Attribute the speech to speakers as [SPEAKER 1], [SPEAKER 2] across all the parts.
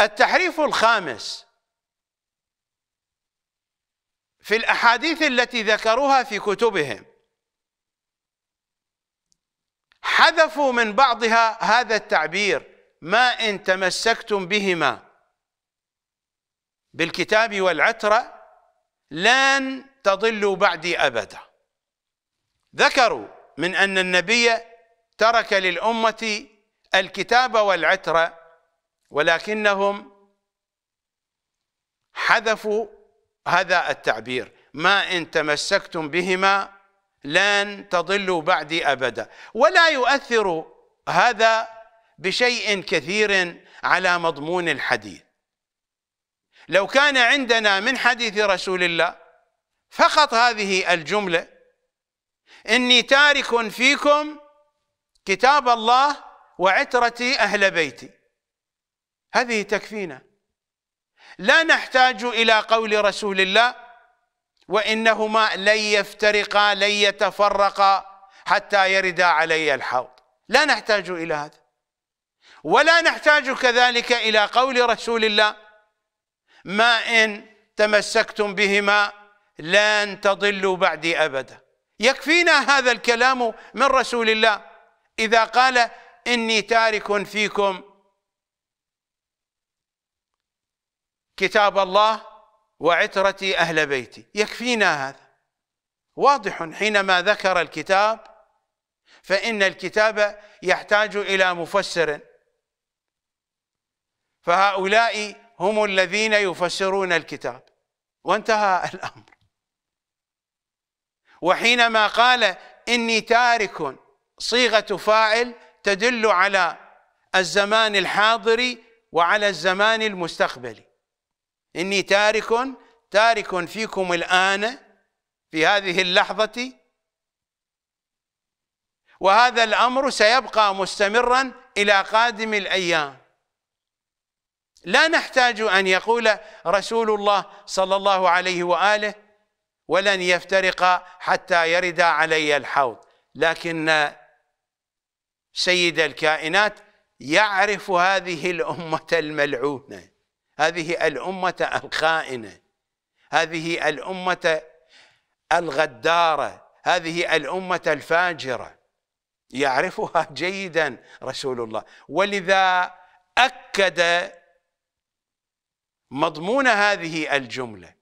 [SPEAKER 1] التحريف الخامس في الأحاديث التي ذكروها في كتبهم حذفوا من بعضها هذا التعبير ما إن تمسكتم بهما بالكتاب والعترة لن تضلوا بعدي أبدا ذكروا من أن النبي ترك للأمة الكتاب والعترة ولكنهم حذفوا هذا التعبير ما إن تمسكتم بهما لن تضلوا بعدي أبدا ولا يؤثر هذا بشيء كثير على مضمون الحديث لو كان عندنا من حديث رسول الله فقط هذه الجملة إني تارك فيكم كتاب الله وعترتي أهل بيتي هذه تكفينا لا نحتاج إلى قول رسول الله وإنهما لن يفترقا لن يتفرقا حتى يردا علي الحوض لا نحتاج إلى هذا ولا نحتاج كذلك إلى قول رسول الله ما إن تمسكتم بهما لن تضلوا بعدي أبدا يكفينا هذا الكلام من رسول الله إذا قال إني تارك فيكم كتاب الله وعترتي أهل بيتي يكفينا هذا واضح حينما ذكر الكتاب فإن الكتاب يحتاج إلى مفسر فهؤلاء هم الذين يفسرون الكتاب وانتهى الأمر وحينما قال إني تارك صيغة فاعل تدل على الزمان الحاضر وعلى الزمان المستقبلي إني تارك تارك فيكم الآن في هذه اللحظة وهذا الأمر سيبقى مستمرا إلى قادم الأيام لا نحتاج أن يقول رسول الله صلى الله عليه وآله ولن يفترق حتى يرد علي الحوض لكن سيد الكائنات يعرف هذه الأمة الملعونة هذه الأمة الخائنة هذه الأمة الغدارة هذه الأمة الفاجرة يعرفها جيدا رسول الله ولذا أكد مضمون هذه الجملة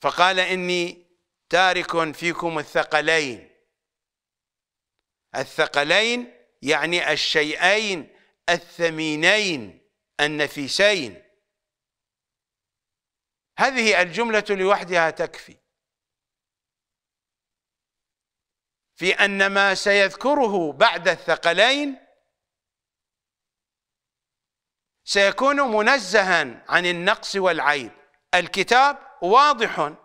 [SPEAKER 1] فقال إني تارك فيكم الثقلين الثقلين يعني الشيئين الثمينين النفيسين هذه الجملة لوحدها تكفي في أن ما سيذكره بعد الثقلين سيكون منزها عن النقص والعيب الكتاب واضح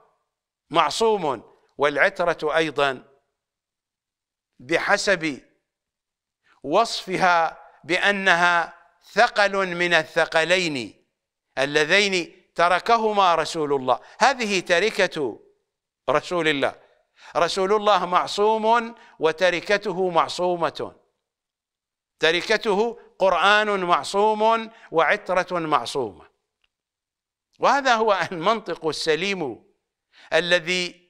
[SPEAKER 1] معصوم والعترة أيضا بحسب وصفها بأنها ثقل من الثقلين اللذين تركهما رسول الله هذه تركة رسول الله رسول الله معصوم وتركته معصومة تركته قرآن معصوم وعترة معصومة وهذا هو المنطق السليم الذي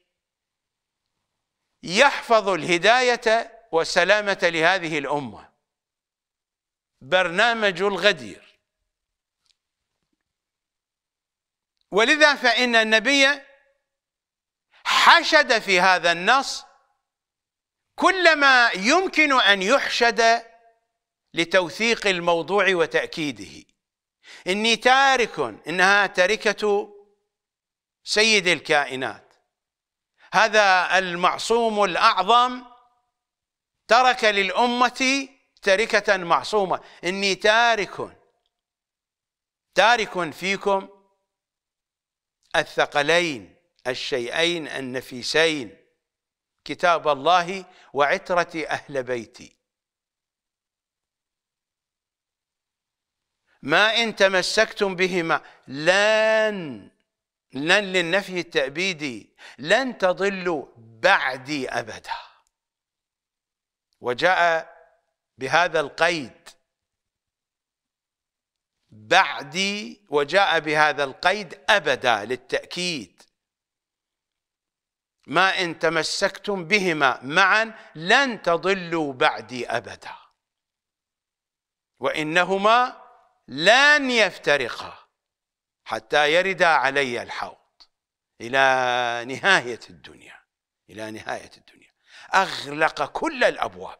[SPEAKER 1] يحفظ الهداية والسلامة لهذه الأمة برنامج الغدير ولذا فإن النبي حشد في هذا النص كل ما يمكن أن يحشد لتوثيق الموضوع وتأكيده إني تارك إنها تركة سيد الكائنات هذا المعصوم الأعظم ترك للأمة تركة معصومة إني تارك تارك فيكم الثقلين الشيئين النفيسين كتاب الله وعترة أهل بيتي ما إن تمسكتم بهما لن لن للنفي التأبيدي لن تضلوا بعدي أبدا وجاء بهذا القيد بعدي وجاء بهذا القيد أبدا للتأكيد ما إن تمسكتم بهما معا لن تضلوا بعدي أبدا وإنهما لن يفترقا حتى يردا علي الحوض إلى نهاية الدنيا إلى نهاية الدنيا أغلق كل الأبواب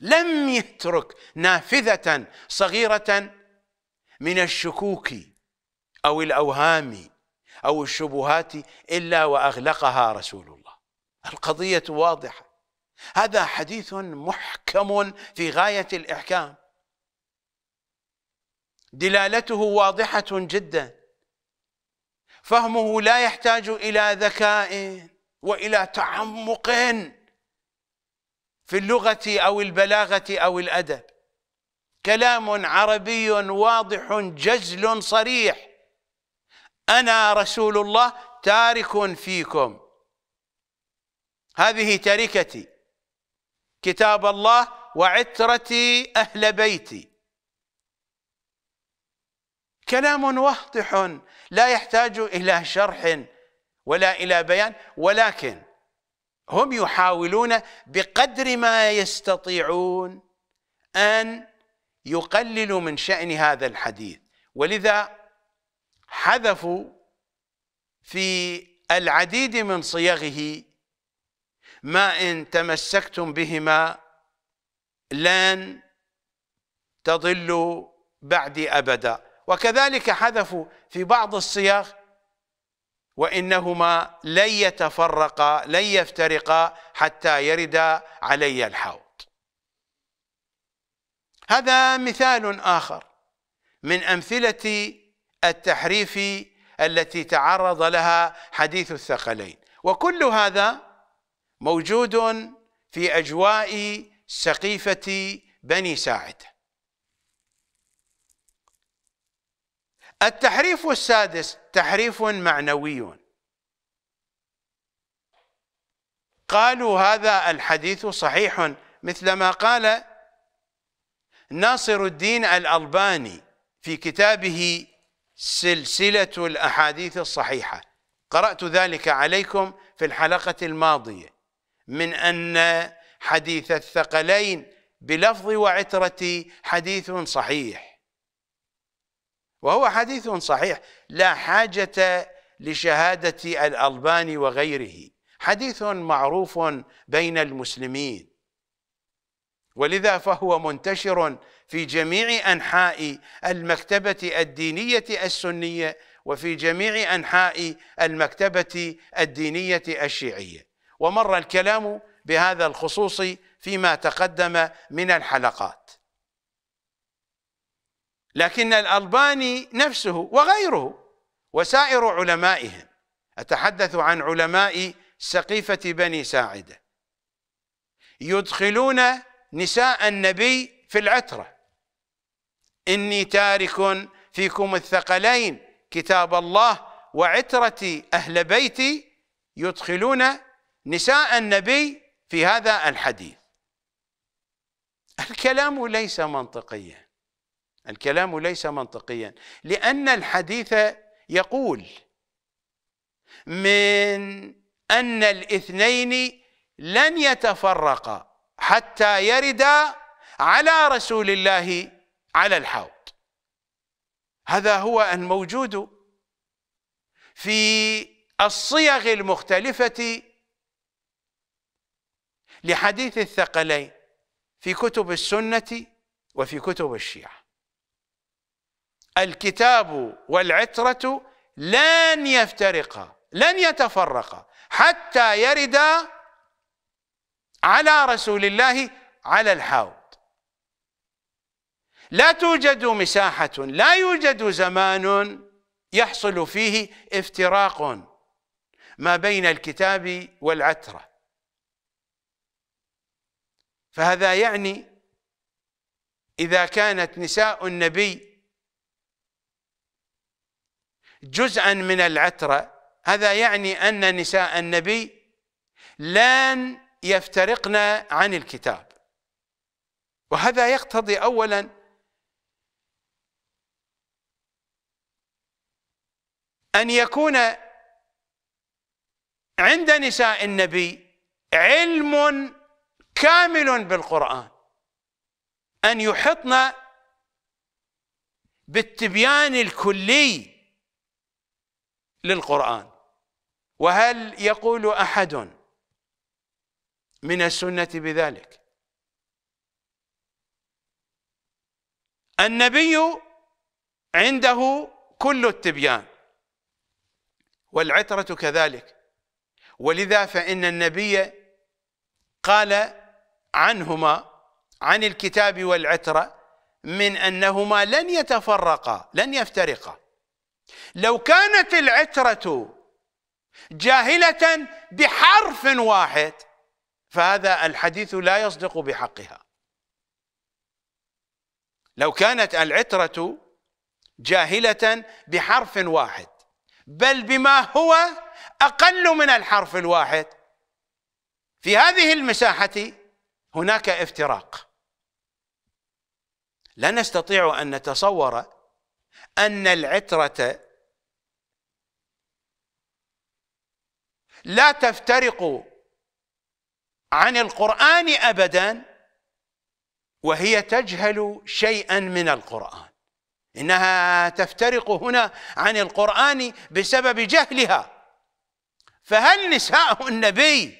[SPEAKER 1] لم يترك نافذة صغيرة من الشكوك أو الأوهام أو الشبهات إلا وأغلقها رسول الله القضية واضحة هذا حديث محكم في غاية الإحكام دلالته واضحة جدا فهمه لا يحتاج إلى ذكاء وإلى تعمق في اللغة أو البلاغة أو الأدب كلام عربي واضح جزل صريح أنا رسول الله تارك فيكم هذه تركتي كتاب الله وعترتي أهل بيتي كلام واضح لا يحتاج إلى شرح ولا إلى بيان ولكن هم يحاولون بقدر ما يستطيعون أن يقللوا من شأن هذا الحديث ولذا حذفوا في العديد من صيغه ما إن تمسكتم بهما لن تضلوا بعدي أبدا وكذلك حذفوا في بعض الصياغ وإنهما لن يتفرقا لن يفترقا حتى يردا علي الحوض هذا مثال آخر من أمثلة التحريف التي تعرض لها حديث الثقلين وكل هذا موجود في أجواء سقيفة بني ساعده التحريف السادس تحريف معنوي قالوا هذا الحديث صحيح مثل ما قال ناصر الدين الألباني في كتابه سلسلة الأحاديث الصحيحة قرأت ذلك عليكم في الحلقة الماضية من أن حديث الثقلين بلفظ وعترة حديث صحيح وهو حديث صحيح لا حاجة لشهادة الألباني وغيره حديث معروف بين المسلمين ولذا فهو منتشر في جميع أنحاء المكتبة الدينية السنية وفي جميع أنحاء المكتبة الدينية الشيعية ومر الكلام بهذا الخصوص فيما تقدم من الحلقات لكن الألباني نفسه وغيره وسائر علمائهم أتحدث عن علماء سقيفة بني ساعدة يدخلون نساء النبي في العترة إني تارك فيكم الثقلين كتاب الله وعترتي أهل بيتي يدخلون نساء النبي في هذا الحديث الكلام ليس منطقيا الكلام ليس منطقيا لأن الحديث يقول من أن الاثنين لن يتفرقا حتى يردا على رسول الله على الحوض هذا هو الموجود في الصيغ المختلفة لحديث الثقلين في كتب السنة وفي كتب الشيعة الكتاب والعترة لن يفترقا لن يتفرقا حتى يردا على رسول الله على الحوض لا توجد مساحة لا يوجد زمان يحصل فيه افتراق ما بين الكتاب والعترة فهذا يعني إذا كانت نساء النبي جزءا من العترة هذا يعني أن نساء النبي لن يفترقن عن الكتاب وهذا يقتضي أولا أن يكون عند نساء النبي علم كامل بالقرآن أن يحطن بالتبيان الكلي للقرآن وهل يقول أحد من السنة بذلك النبي عنده كل التبيان والعترة كذلك ولذا فإن النبي قال عنهما عن الكتاب والعترة من أنهما لن يتفرقا لن يفترقا لو كانت العترة جاهلة بحرف واحد فهذا الحديث لا يصدق بحقها لو كانت العترة جاهلة بحرف واحد بل بما هو أقل من الحرف الواحد في هذه المساحة هناك افتراق لا نستطيع أن نتصور أن العترة لا تفترق عن القرآن أبدا وهي تجهل شيئا من القرآن إنها تفترق هنا عن القرآن بسبب جهلها فهل نساء النبي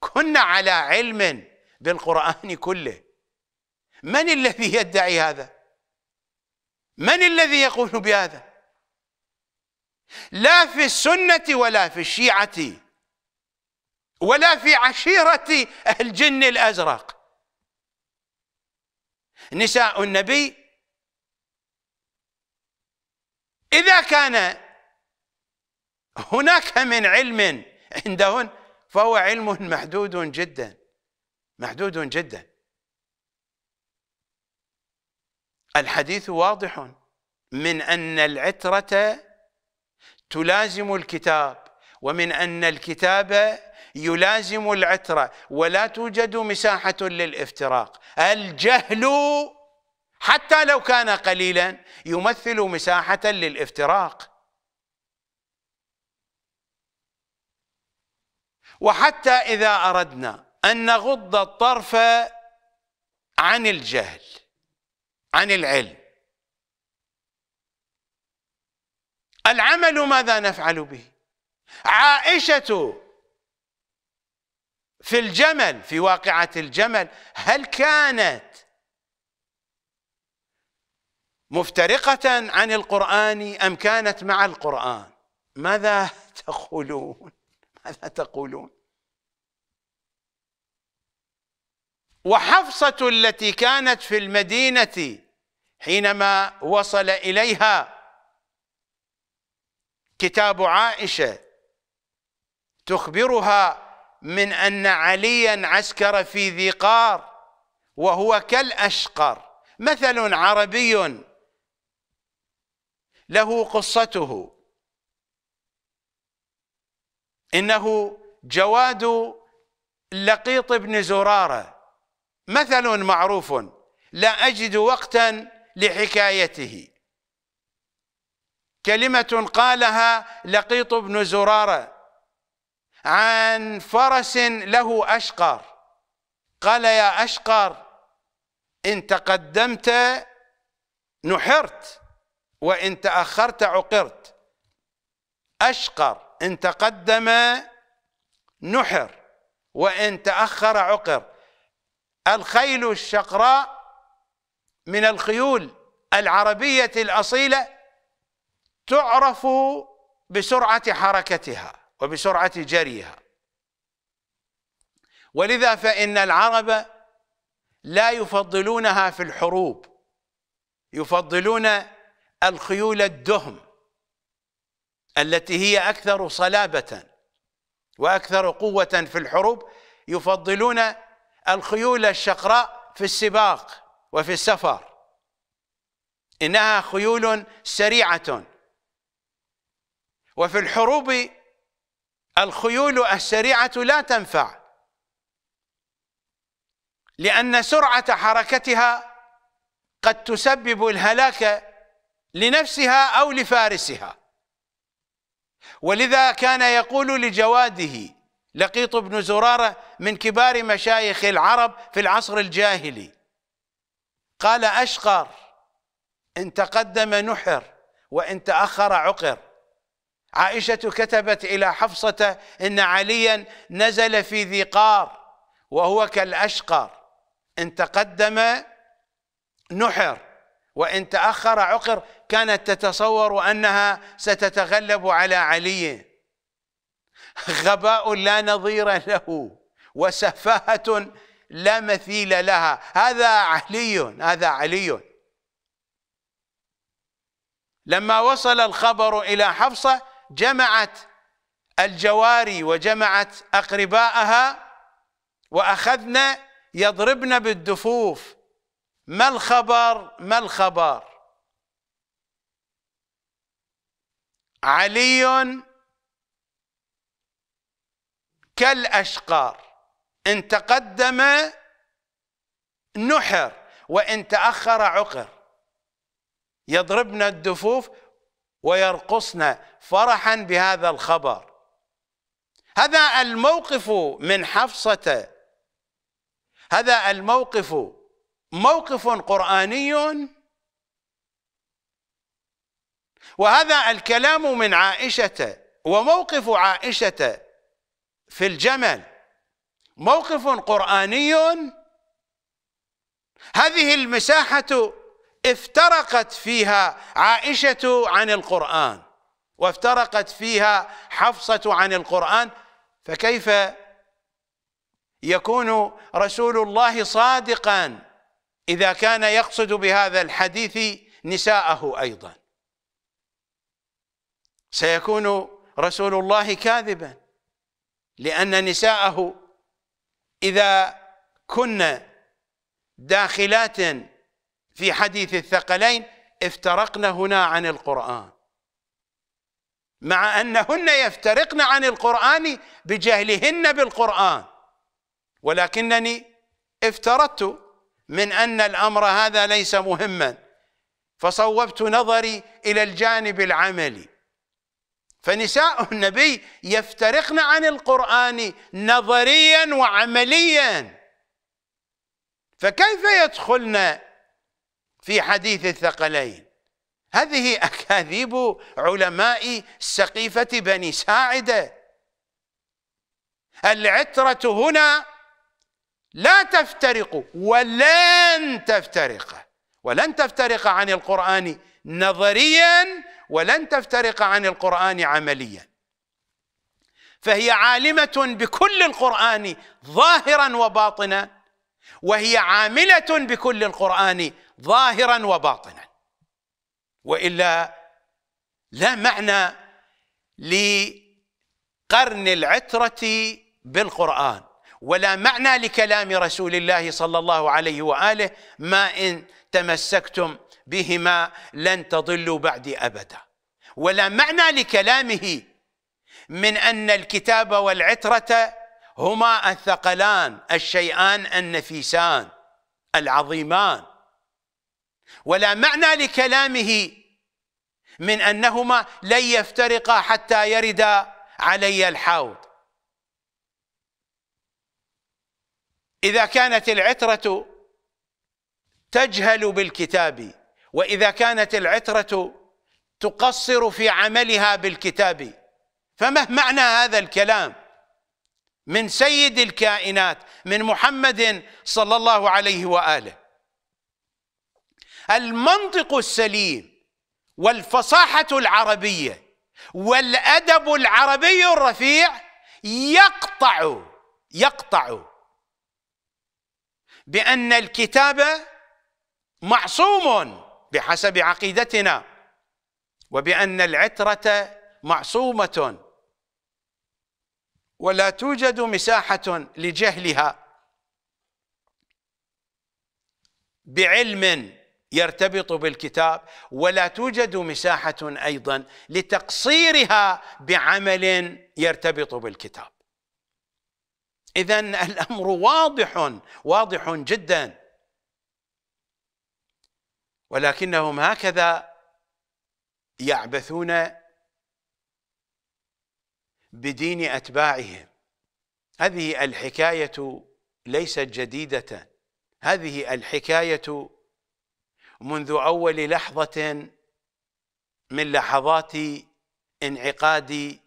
[SPEAKER 1] كن على علم بالقرآن كله من الذي يدعي هذا من الذي يقول بهذا لا في السنة ولا في الشيعة ولا في عشيرة الجن الأزرق نساء النبي إذا كان هناك من علم عندهن فهو علم محدود جدا محدود جدا الحديث واضح من أن العترة تلازم الكتاب ومن أن الكتاب يلازم العترة ولا توجد مساحة للافتراق الجهل حتى لو كان قليلا يمثل مساحة للافتراق وحتى إذا أردنا أن نغض الطرف عن الجهل عن العلم العمل ماذا نفعل به عائشة في الجمل في واقعة الجمل هل كانت مفترقة عن القرآن أم كانت مع القرآن ماذا تقولون ماذا تقولون وحفصة التي كانت في المدينة حينما وصل إليها كتاب عائشة تخبرها من أن عليا عسكر في ذي قار وهو كالأشقر مثل عربي له قصته إنه جواد لقيط بن زراره مثل معروف لا أجد وقتا لحكايته كلمة قالها لقيط بن زرارة عن فرس له أشقر قال يا أشقر إن تقدمت نحرت وإن تأخرت عقرت أشقر إن تقدم نحر وإن تأخر عقر الخيل الشقراء من الخيول العربية الأصيلة تعرف بسرعة حركتها وبسرعة جريها ولذا فإن العرب لا يفضلونها في الحروب يفضلون الخيول الدهم التي هي أكثر صلابة وأكثر قوة في الحروب يفضلون الخيول الشقراء في السباق وفي السفر إنها خيول سريعة وفي الحروب الخيول السريعة لا تنفع لأن سرعة حركتها قد تسبب الهلاك لنفسها أو لفارسها ولذا كان يقول لجواده لقيط بن زراره من كبار مشايخ العرب في العصر الجاهلي قال اشقر ان تقدم نحر وان تاخر عقر عائشه كتبت الى حفصه ان عليا نزل في ذي قار وهو كالاشقر ان تقدم نحر وان تاخر عقر كانت تتصور انها ستتغلب على علي غباء لا نظير له وسفاهة لا مثيل لها هذا علي هذا علي لما وصل الخبر إلى حفصة جمعت الجواري وجمعت أقرباءها وأخذنا يضربن بالدفوف ما الخبر ما الخبر علي كالأشقار إن تقدم نحر وإن تأخر عقر يضربن الدفوف ويرقصن فرحا بهذا الخبر هذا الموقف من حفصة هذا الموقف موقف قرآني وهذا الكلام من عائشة وموقف عائشة في الجمل موقف قرآني هذه المساحة افترقت فيها عائشة عن القرآن وافترقت فيها حفصة عن القرآن فكيف يكون رسول الله صادقا إذا كان يقصد بهذا الحديث نساءه أيضا سيكون رسول الله كاذبا لأن نساءه إذا كن داخلات في حديث الثقلين افترقن هنا عن القرآن مع أنهن يفترقن عن القرآن بجهلهن بالقرآن ولكنني افترضت من أن الأمر هذا ليس مهما فصوبت نظري إلى الجانب العملي فنساء النبي يفترقن عن القرآن نظريا وعمليا فكيف يدخلن في حديث الثقلين هذه أكاذيب علماء سقيفة بني ساعدة العترة هنا لا تفترق ولن تفترق ولن تفترق عن القرآن نظريا ولن تفترق عن القرآن عمليا فهي عالمة بكل القرآن ظاهرا وباطنا وهي عاملة بكل القرآن ظاهرا وباطنا وإلا لا معنى لقرن العترة بالقرآن ولا معنى لكلام رسول الله صلى الله عليه وآله ما إن تمسكتم بهما لن تضلوا بعدي أبدا ولا معنى لكلامه من أن الكتاب والعترة هما الثقلان الشيئان النفيسان العظيمان ولا معنى لكلامه من أنهما لن يفترقا حتى يردا علي الحوض إذا كانت العترة تجهل بالكتاب واذا كانت العتره تقصر في عملها بالكتاب فما معنى هذا الكلام من سيد الكائنات من محمد صلى الله عليه واله المنطق السليم والفصاحه العربيه والادب العربي الرفيع يقطع يقطع بان الكتاب معصوم بحسب عقيدتنا وبأن العترة معصومة ولا توجد مساحة لجهلها بعلم يرتبط بالكتاب ولا توجد مساحة أيضا لتقصيرها بعمل يرتبط بالكتاب إذا الأمر واضح واضح جدا ولكنهم هكذا يعبثون بدين أتباعهم هذه الحكاية ليست جديدة هذه الحكاية منذ أول لحظة من لحظات انعقاد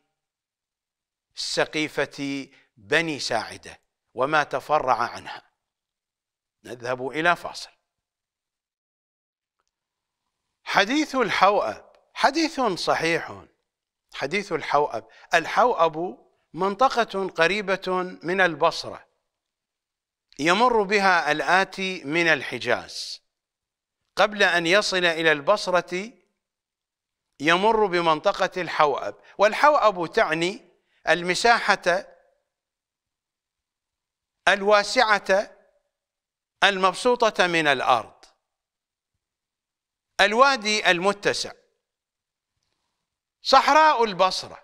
[SPEAKER 1] سقيفة بني ساعدة وما تفرع عنها نذهب إلى فاصل حديث الحوأب حديث صحيح حديث الحوأب الحوأب منطقة قريبة من البصرة يمر بها الآتي من الحجاز قبل أن يصل إلى البصرة يمر بمنطقة الحوأب والحوأب تعني المساحة الواسعة المبسوطة من الأرض الوادي المتسع صحراء البصرة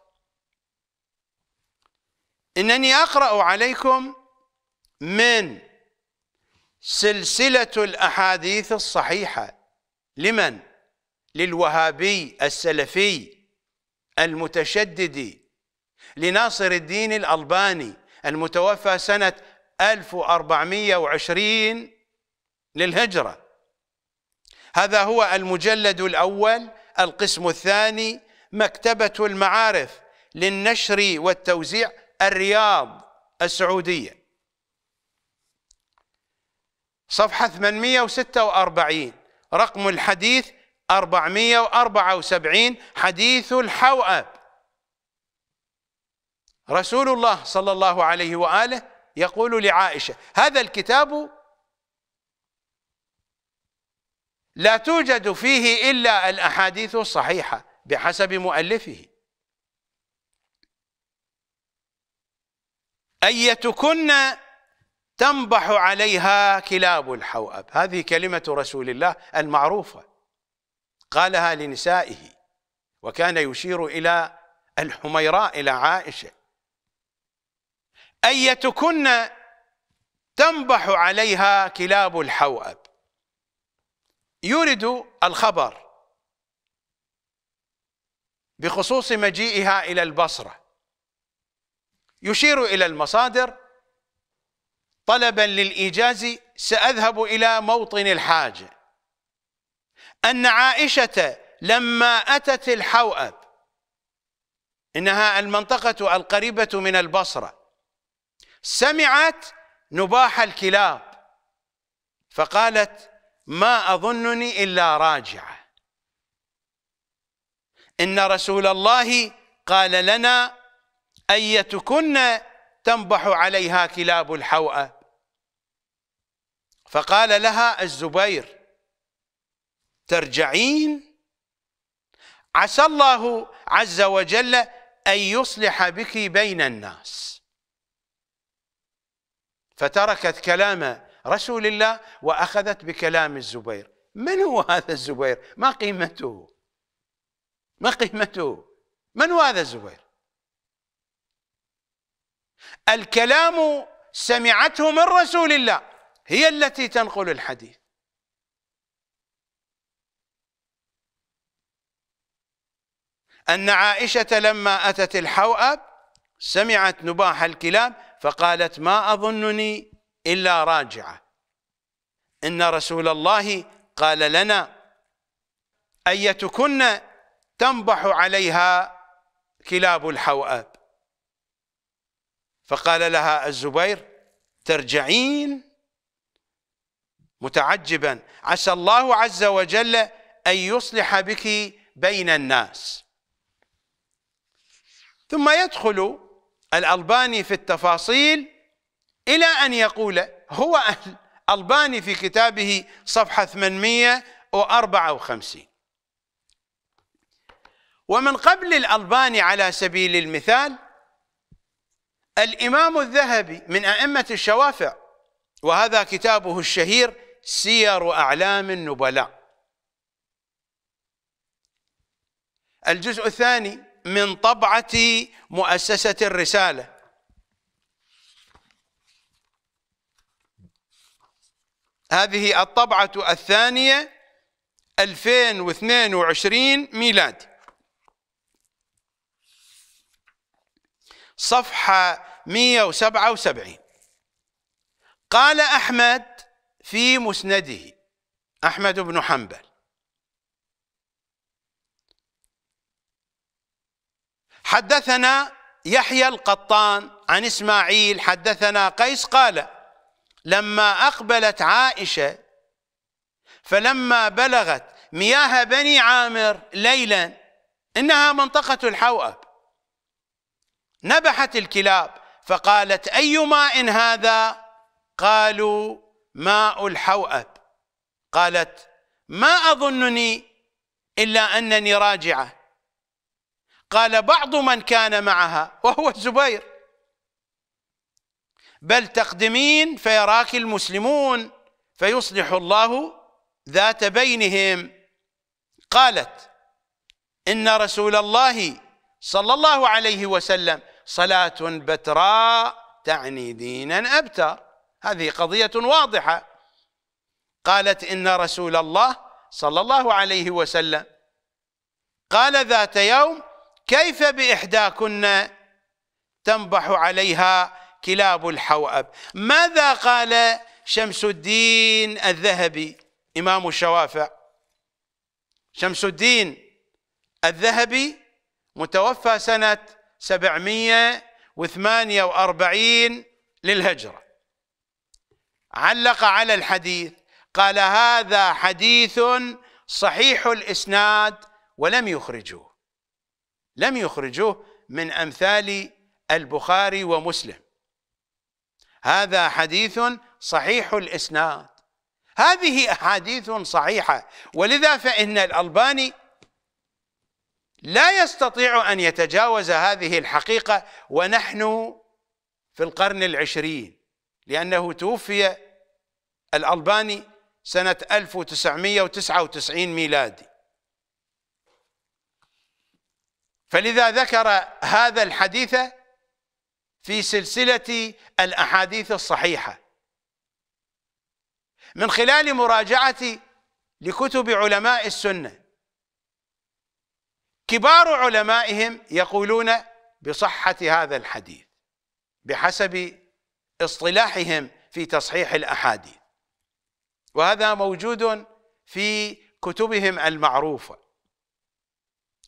[SPEAKER 1] إنني أقرأ عليكم من سلسلة الأحاديث الصحيحة لمن؟ للوهابي السلفي المتشدد لناصر الدين الألباني المتوفى سنة 1420 للهجرة هذا هو المجلد الأول القسم الثاني مكتبة المعارف للنشر والتوزيع الرياض السعودية صفحة 846 رقم الحديث 474 حديث الحوأب رسول الله صلى الله عليه وآله يقول لعائشة هذا الكتاب لا توجد فيه إلا الأحاديث الصحيحة بحسب مؤلفه أيتكن تنبح عليها كلاب الحوأب هذه كلمة رسول الله المعروفة قالها لنسائه وكان يشير إلى الحميراء إلى عائشة أيتكن تنبح عليها كلاب الحوأب يورد الخبر بخصوص مجيئها إلى البصرة يشير إلى المصادر طلبا للإيجاز سأذهب إلى موطن الحاجة أن عائشة لما أتت الحوأب إنها المنطقة القريبة من البصرة سمعت نباح الكلاب فقالت ما أظنني إلا راجعة إن رسول الله قال لنا أيتكن تنبح عليها كلاب الحوأة فقال لها الزبير ترجعين عسى الله عز وجل أن يصلح بك بين الناس فتركت كلام رسول الله وأخذت بكلام الزبير من هو هذا الزبير ما قيمته ما قيمته من هو هذا الزبير الكلام سمعته من رسول الله هي التي تنقل الحديث أن عائشة لما أتت الحوأب سمعت نباح الكلاب فقالت ما أظنني إلا راجعة إن رسول الله قال لنا أيتكن تنبح عليها كلاب الحوأب فقال لها الزبير ترجعين متعجبا عسى الله عز وجل أن يصلح بك بين الناس ثم يدخل الألباني في التفاصيل إلى أن يقول هو الألباني في كتابه صفحة 854 ومن قبل الألباني على سبيل المثال الإمام الذهبي من أئمة الشوافع وهذا كتابه الشهير سير أعلام النبلاء الجزء الثاني من طبعة مؤسسة الرسالة هذه الطبعة الثانية 2022 ميلادي صفحة 177 قال أحمد في مسنده أحمد بن حنبل حدثنا يحيى القطان عن إسماعيل حدثنا قيس قال لما أقبلت عائشة فلما بلغت مياه بني عامر ليلا إنها منطقة الحوأب نبحت الكلاب فقالت أي ماء هذا قالوا ماء الحوأب قالت ما أظنني إلا أنني راجعة قال بعض من كان معها وهو الزبير بل تقدمين فيراك المسلمون فيصلح الله ذات بينهم قالت إن رسول الله صلى الله عليه وسلم صلاة بتراء تعني دينا أبتر هذه قضية واضحة قالت إن رسول الله صلى الله عليه وسلم قال ذات يوم كيف بإحداكن تنبح عليها كلاب الحوأب ماذا قال شمس الدين الذهبي إمام الشوافع شمس الدين الذهبي متوفى سنة 748 للهجرة علق على الحديث قال هذا حديث صحيح الإسناد ولم يخرجوه لم يخرجوه من أمثال البخاري ومسلم هذا حديث صحيح الاسناد هذه احاديث صحيحه ولذا فان الالباني لا يستطيع ان يتجاوز هذه الحقيقه ونحن في القرن العشرين لانه توفي الالباني سنه 1999 ميلادي فلذا ذكر هذا الحديث في سلسلة الأحاديث الصحيحة من خلال مراجعة لكتب علماء السنة كبار علمائهم يقولون بصحة هذا الحديث بحسب اصطلاحهم في تصحيح الأحاديث وهذا موجود في كتبهم المعروفة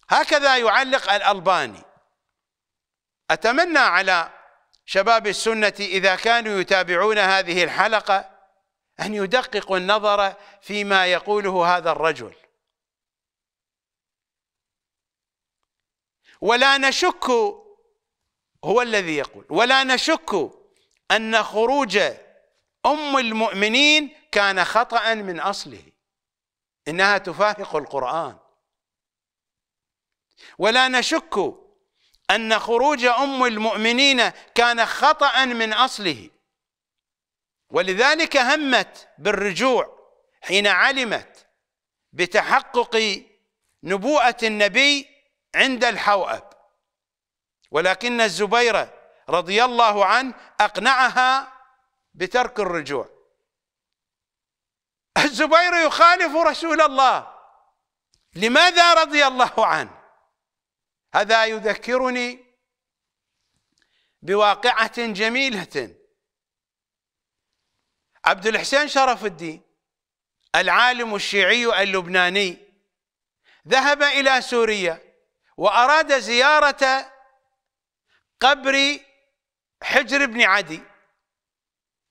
[SPEAKER 1] هكذا يعلق الألباني أتمنى على شباب السنة إذا كانوا يتابعون هذه الحلقة أن يدققوا النظر فيما يقوله هذا الرجل ولا نشك هو الذي يقول ولا نشك أن خروج أم المؤمنين كان خطأ من أصله إنها تفارق القرآن ولا نشك أن خروج أم المؤمنين كان خطأ من أصله ولذلك همت بالرجوع حين علمت بتحقق نبوءة النبي عند الحوأب ولكن الزبير رضي الله عنه أقنعها بترك الرجوع الزبير يخالف رسول الله لماذا رضي الله عنه هذا يذكرني بواقعة جميلة عبد الحسين شرف الدين العالم الشيعي اللبناني ذهب إلى سوريا وأراد زيارة قبر حجر بن عدي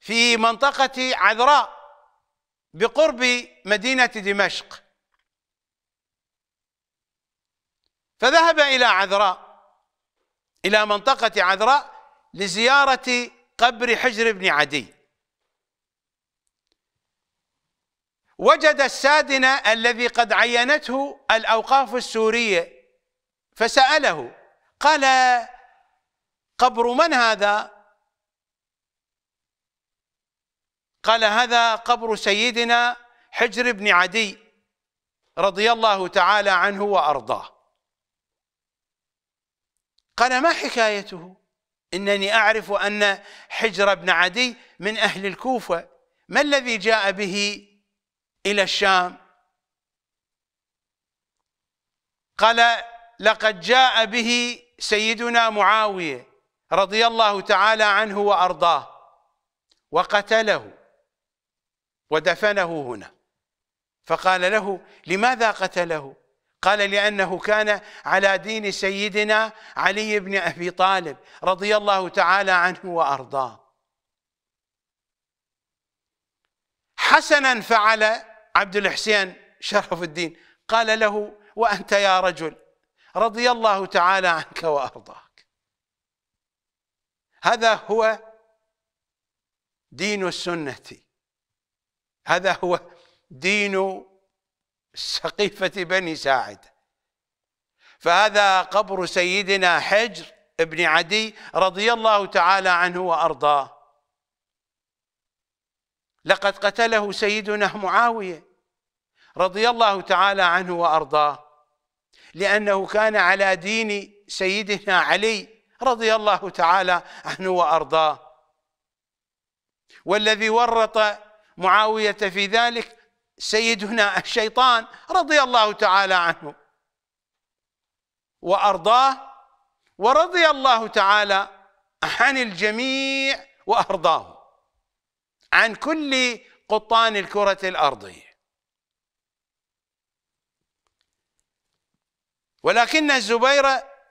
[SPEAKER 1] في منطقة عذراء بقرب مدينة دمشق فذهب إلى عذراء إلى منطقة عذراء لزيارة قبر حجر بن عدي وجد السادن الذي قد عينته الأوقاف السورية فسأله قال قبر من هذا قال هذا قبر سيدنا حجر بن عدي رضي الله تعالى عنه وأرضاه قال ما حكايته إنني أعرف أن حجر بن عدي من أهل الكوفة ما الذي جاء به إلى الشام قال لقد جاء به سيدنا معاوية رضي الله تعالى عنه وأرضاه وقتله ودفنه هنا فقال له لماذا قتله قال لأنه كان على دين سيدنا علي بن أبي طالب رضي الله تعالى عنه وأرضاه حسنا فعل عبد الحسين شرف الدين قال له وأنت يا رجل رضي الله تعالى عنك وأرضاك هذا هو دين السنة هذا هو دين سقيفة بني ساعد فهذا قبر سيدنا حجر ابن عدي رضي الله تعالى عنه وأرضاه لقد قتله سيدنا معاوية رضي الله تعالى عنه وأرضاه لأنه كان على دين سيدنا علي رضي الله تعالى عنه وأرضاه والذي ورط معاوية في ذلك سيدنا الشيطان رضي الله تعالى عنه وارضاه ورضي الله تعالى عن الجميع وارضاه عن كل قطان الكره الارضيه ولكن الزبير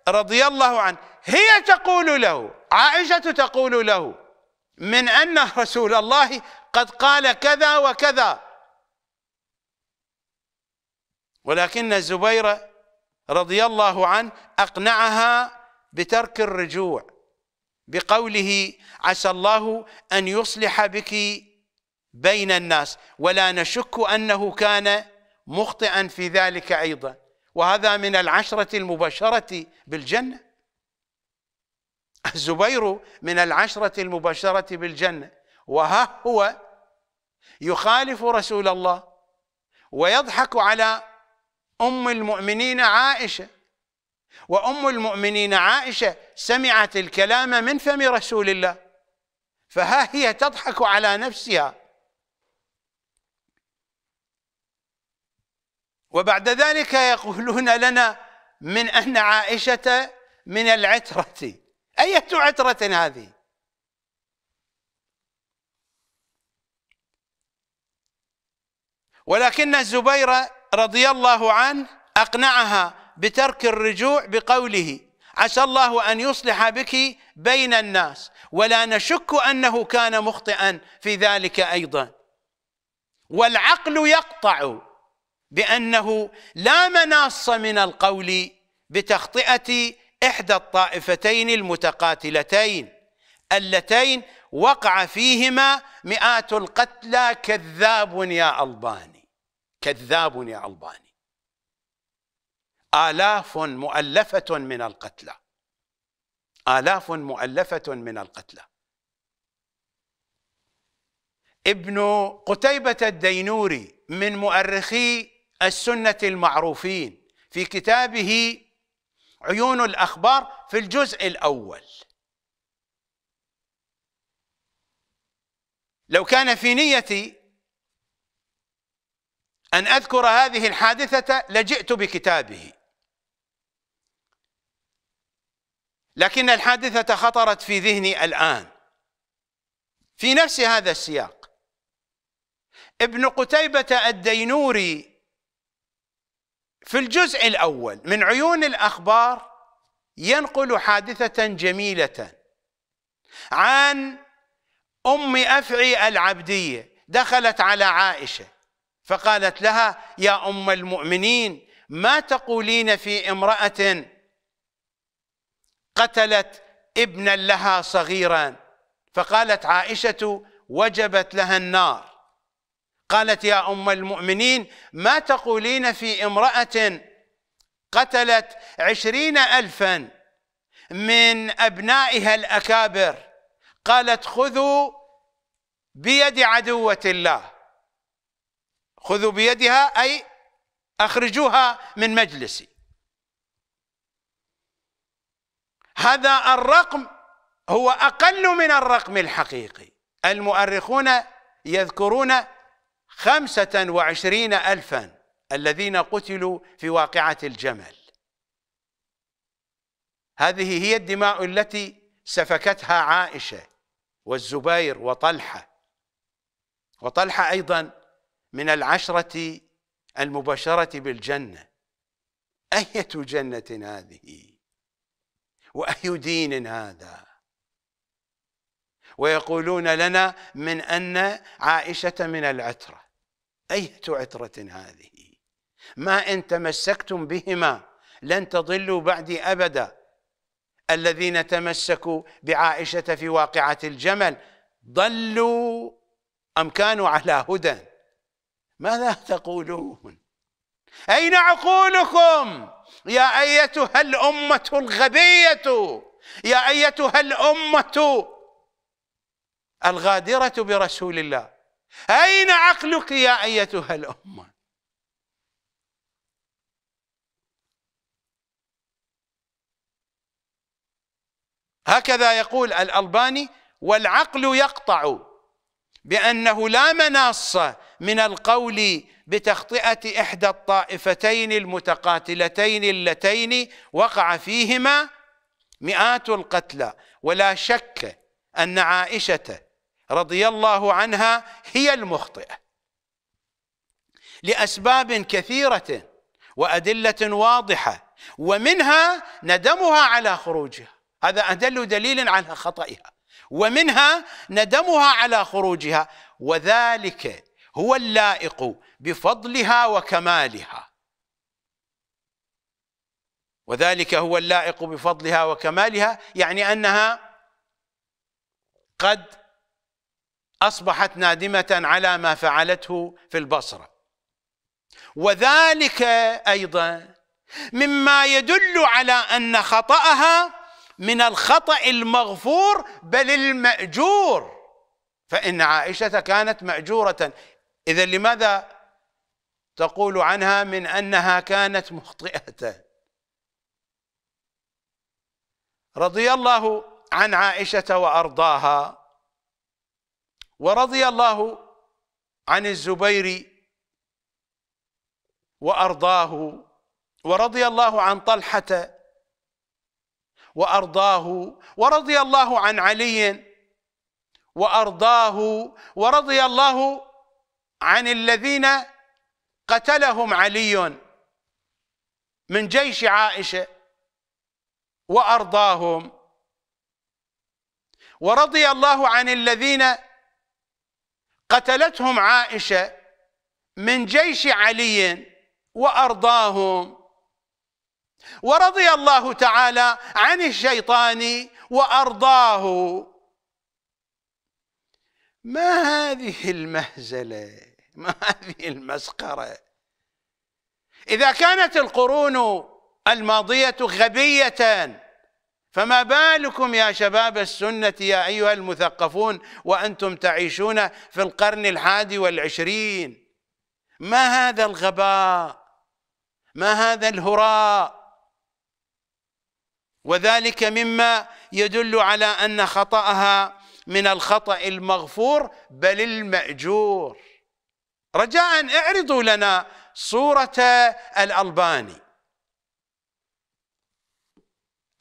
[SPEAKER 1] رضي الله عنه هي تقول له عائشه تقول له من ان رسول الله قد قال كذا وكذا ولكن الزبير رضي الله عنه أقنعها بترك الرجوع بقوله عسى الله أن يصلح بك بين الناس ولا نشك أنه كان مخطئا في ذلك أيضا وهذا من العشرة المبشرة بالجنة الزبير من العشرة المبشرة بالجنة وها هو يخالف رسول الله ويضحك على أم المؤمنين عائشة وأم المؤمنين عائشة سمعت الكلام من فم رسول الله فها هي تضحك على نفسها وبعد ذلك يقولون لنا من أن عائشة من العترة أية عترة هذه ولكن الزبير رضي الله عنه أقنعها بترك الرجوع بقوله عسى الله أن يصلح بك بين الناس ولا نشك أنه كان مخطئا في ذلك أيضا والعقل يقطع بأنه لا مناص من القول بتخطئة إحدى الطائفتين المتقاتلتين اللتين وقع فيهما مئات القتلى كذاب يا ألباني كذاب يا الباني آلاف مؤلفة من القتلى آلاف مؤلفة من القتلى ابن قتيبة الدينوري من مؤرخي السنة المعروفين في كتابه عيون الأخبار في الجزء الأول لو كان في نيتي أن أذكر هذه الحادثة لجئت بكتابه لكن الحادثة خطرت في ذهني الآن في نفس هذا السياق ابن قتيبة الدينوري في الجزء الأول من عيون الأخبار ينقل حادثة جميلة عن أم أفعي العبدية دخلت على عائشة فقالت لها يا ام المؤمنين ما تقولين في امراه قتلت ابنا لها صغيرا فقالت عائشه وجبت لها النار قالت يا ام المؤمنين ما تقولين في امراه قتلت عشرين الفا من ابنائها الاكابر قالت خذوا بيد عدوه الله خذوا بيدها أي أخرجوها من مجلسي هذا الرقم هو أقل من الرقم الحقيقي المؤرخون يذكرون خمسة وعشرين ألفا الذين قتلوا في واقعة الجمل هذه هي الدماء التي سفكتها عائشة والزبير وطلحة وطلحة أيضا من العشرة المبشرة بالجنة أية جنة هذه وأي دين هذا ويقولون لنا من أن عائشة من العترة أية عترة هذه ما إن تمسكتم بهما لن تضلوا بعدي أبدا الذين تمسكوا بعائشة في واقعة الجمل ضلوا أم كانوا على هدى ماذا تقولون اين عقولكم يا ايتها الامه الغبيه يا ايتها الامه الغادره برسول الله اين عقلك يا ايتها الامه هكذا يقول الالباني والعقل يقطع بانه لا مناصة من القول بتخطئه احدى الطائفتين المتقاتلتين اللتين وقع فيهما مئات القتلى ولا شك ان عائشه رضي الله عنها هي المخطئه لاسباب كثيره وادله واضحه ومنها ندمها على خروجها هذا أدل دليل على خطئها ومنها ندمها على خروجها وذلك هو اللائق بفضلها وكمالها وذلك هو اللائق بفضلها وكمالها يعني انها قد اصبحت نادمه على ما فعلته في البصره وذلك ايضا مما يدل على ان خطاها من الخطا المغفور بل الماجور فان عائشه كانت ماجوره إذا لماذا تقول عنها من أنها كانت مخطئة رضي الله عن عائشة وأرضاها ورضي الله عن الزبير وأرضاه ورضي الله عن طلحة وأرضاه ورضي الله عن علي وأرضاه ورضي الله عن الذين قتلهم علي من جيش عائشة وأرضاهم ورضي الله عن الذين قتلتهم عائشة من جيش علي وأرضاهم ورضي الله تعالى عن الشيطان وأرضاه ما هذه المهزله ما هذه المسخرة إذا كانت القرون الماضية غبية فما بالكم يا شباب السنة يا أيها المثقفون وأنتم تعيشون في القرن الحادي والعشرين ما هذا الغباء ما هذا الهراء وذلك مما يدل على أن خطأها من الخطأ المغفور بل المأجور رجاء اعرضوا لنا صورة الألباني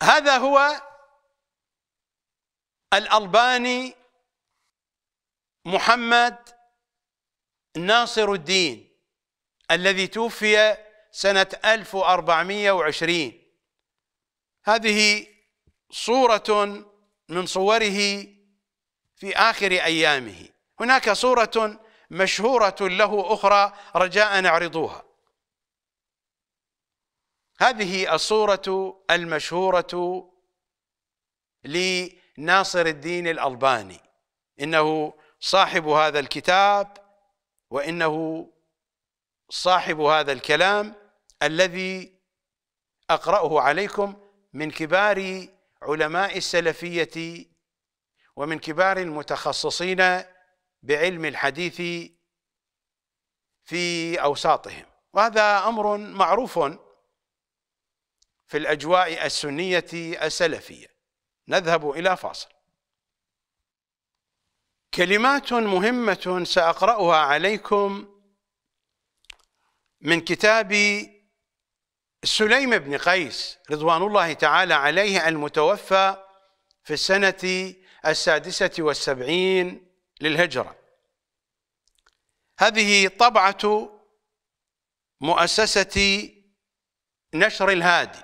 [SPEAKER 1] هذا هو الألباني محمد ناصر الدين الذي توفي سنة 1420 هذه صورة من صوره في آخر أيامه هناك صورة مشهورة له أخرى رجاء اعرضوها هذه الصورة المشهورة لناصر الدين الألباني إنه صاحب هذا الكتاب وإنه صاحب هذا الكلام الذي أقرأه عليكم من كبار علماء السلفية ومن كبار المتخصصين بعلم الحديث في أوساطهم وهذا أمر معروف في الأجواء السنية السلفية نذهب إلى فاصل كلمات مهمة سأقرأها عليكم من كتاب سليم بن قيس رضوان الله تعالى عليه المتوفى في السنة السادسة والسبعين للهجرة هذه طبعة مؤسسة نشر الهادي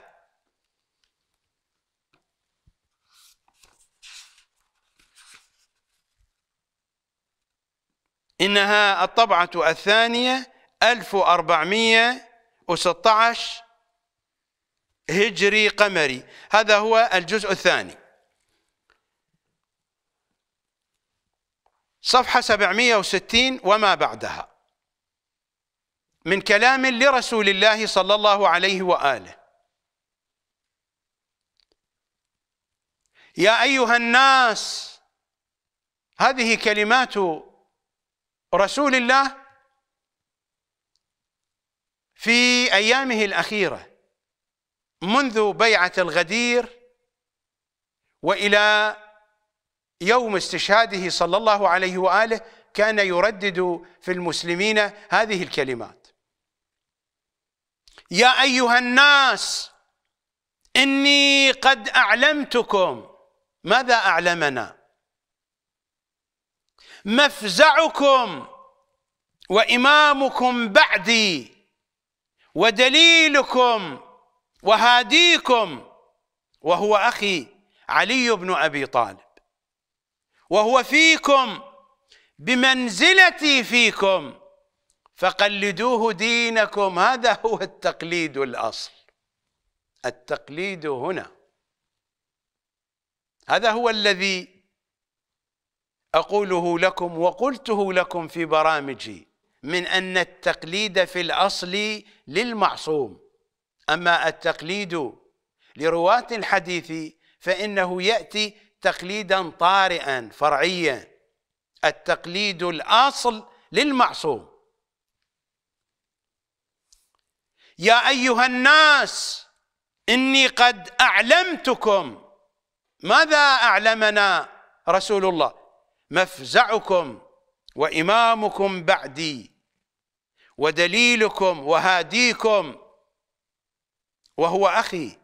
[SPEAKER 1] إنها الطبعة الثانية 1416 هجري قمري هذا هو الجزء الثاني صفحة 760 وما بعدها من كلام لرسول الله صلى الله عليه وآله يا أيها الناس هذه كلمات رسول الله في أيامه الأخيرة منذ بيعة الغدير وإلى يوم استشهاده صلى الله عليه واله كان يردد في المسلمين هذه الكلمات يا ايها الناس اني قد اعلمتكم ماذا اعلمنا مفزعكم وامامكم بعدي ودليلكم وهاديكم وهو اخي علي بن ابي طالب وهو فيكم بمنزلتي فيكم فقلدوه دينكم هذا هو التقليد الأصل التقليد هنا هذا هو الذي أقوله لكم وقلته لكم في برامجي من أن التقليد في الأصل للمعصوم أما التقليد لرواة الحديث فإنه يأتي تقليدا طارئا فرعيا التقليد الاصل للمعصوم يا ايها الناس اني قد اعلمتكم ماذا اعلمنا رسول الله مفزعكم وامامكم بعدي ودليلكم وهاديكم وهو اخي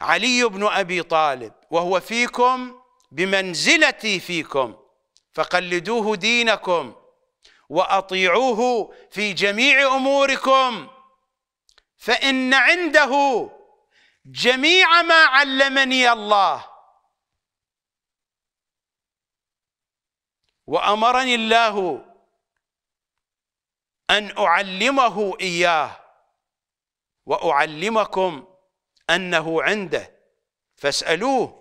[SPEAKER 1] علي بن ابي طالب وهو فيكم بمنزلتي فيكم فقلدوه دينكم واطيعوه في جميع اموركم فان عنده جميع ما علمني الله وامرني الله ان اعلمه اياه واعلمكم انه عنده فاسالوه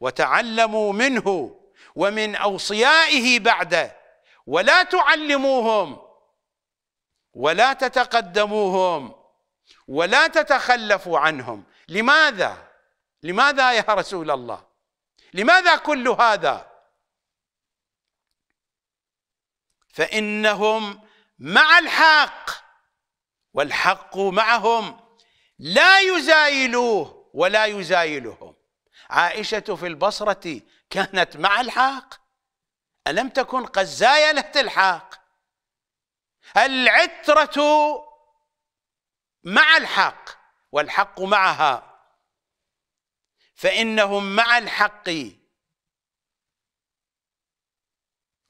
[SPEAKER 1] وتعلموا منه ومن أوصيائه بعده ولا تعلموهم ولا تتقدموهم ولا تتخلفوا عنهم لماذا لماذا يا رسول الله لماذا كل هذا فإنهم مع الحق والحق معهم لا يزايلوه ولا يزايلهم عائشة في البصرة كانت مع الحاق ألم تكن قد زايلت الحاق العترة مع الحق والحق معها فإنهم مع الحق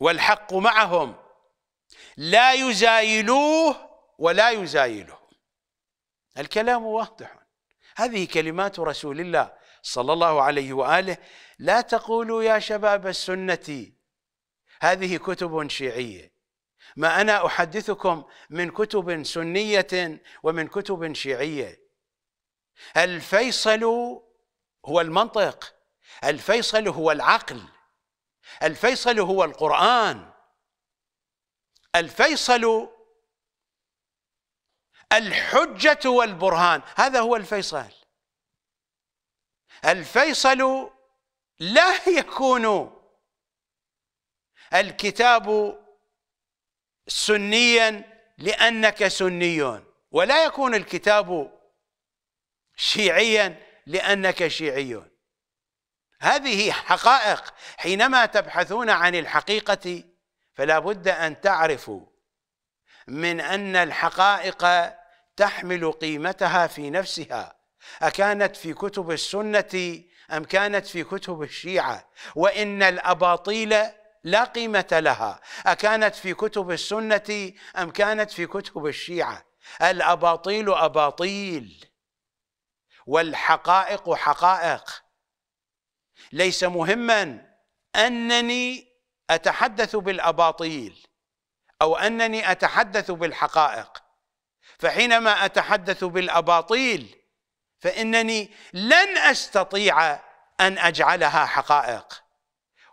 [SPEAKER 1] والحق معهم لا يزايلوه ولا يزايلهم الكلام واضح هذه كلمات رسول الله صلى الله عليه واله لا تقولوا يا شباب السنه هذه كتب شيعيه ما انا احدثكم من كتب سنيه ومن كتب شيعيه الفيصل هو المنطق الفيصل هو العقل الفيصل هو القران الفيصل الحجه والبرهان هذا هو الفيصل الفيصل لا يكون الكتاب سنيا لأنك سني ولا يكون الكتاب شيعيا لأنك شيعي هذه حقائق حينما تبحثون عن الحقيقة فلا بد أن تعرفوا من أن الحقائق تحمل قيمتها في نفسها أكانت في كتب السنة أم كانت في كتب الشيعة وإن الأباطيل لا قيمة لها أكانت في كتب السنة أم كانت في كتب الشيعة الأباطيل أباطيل والحقائق حقائق ليس مهما أنني أتحدث بالأباطيل أو أنني أتحدث بالحقائق فحينما أتحدث بالأباطيل فانني لن استطيع ان اجعلها حقائق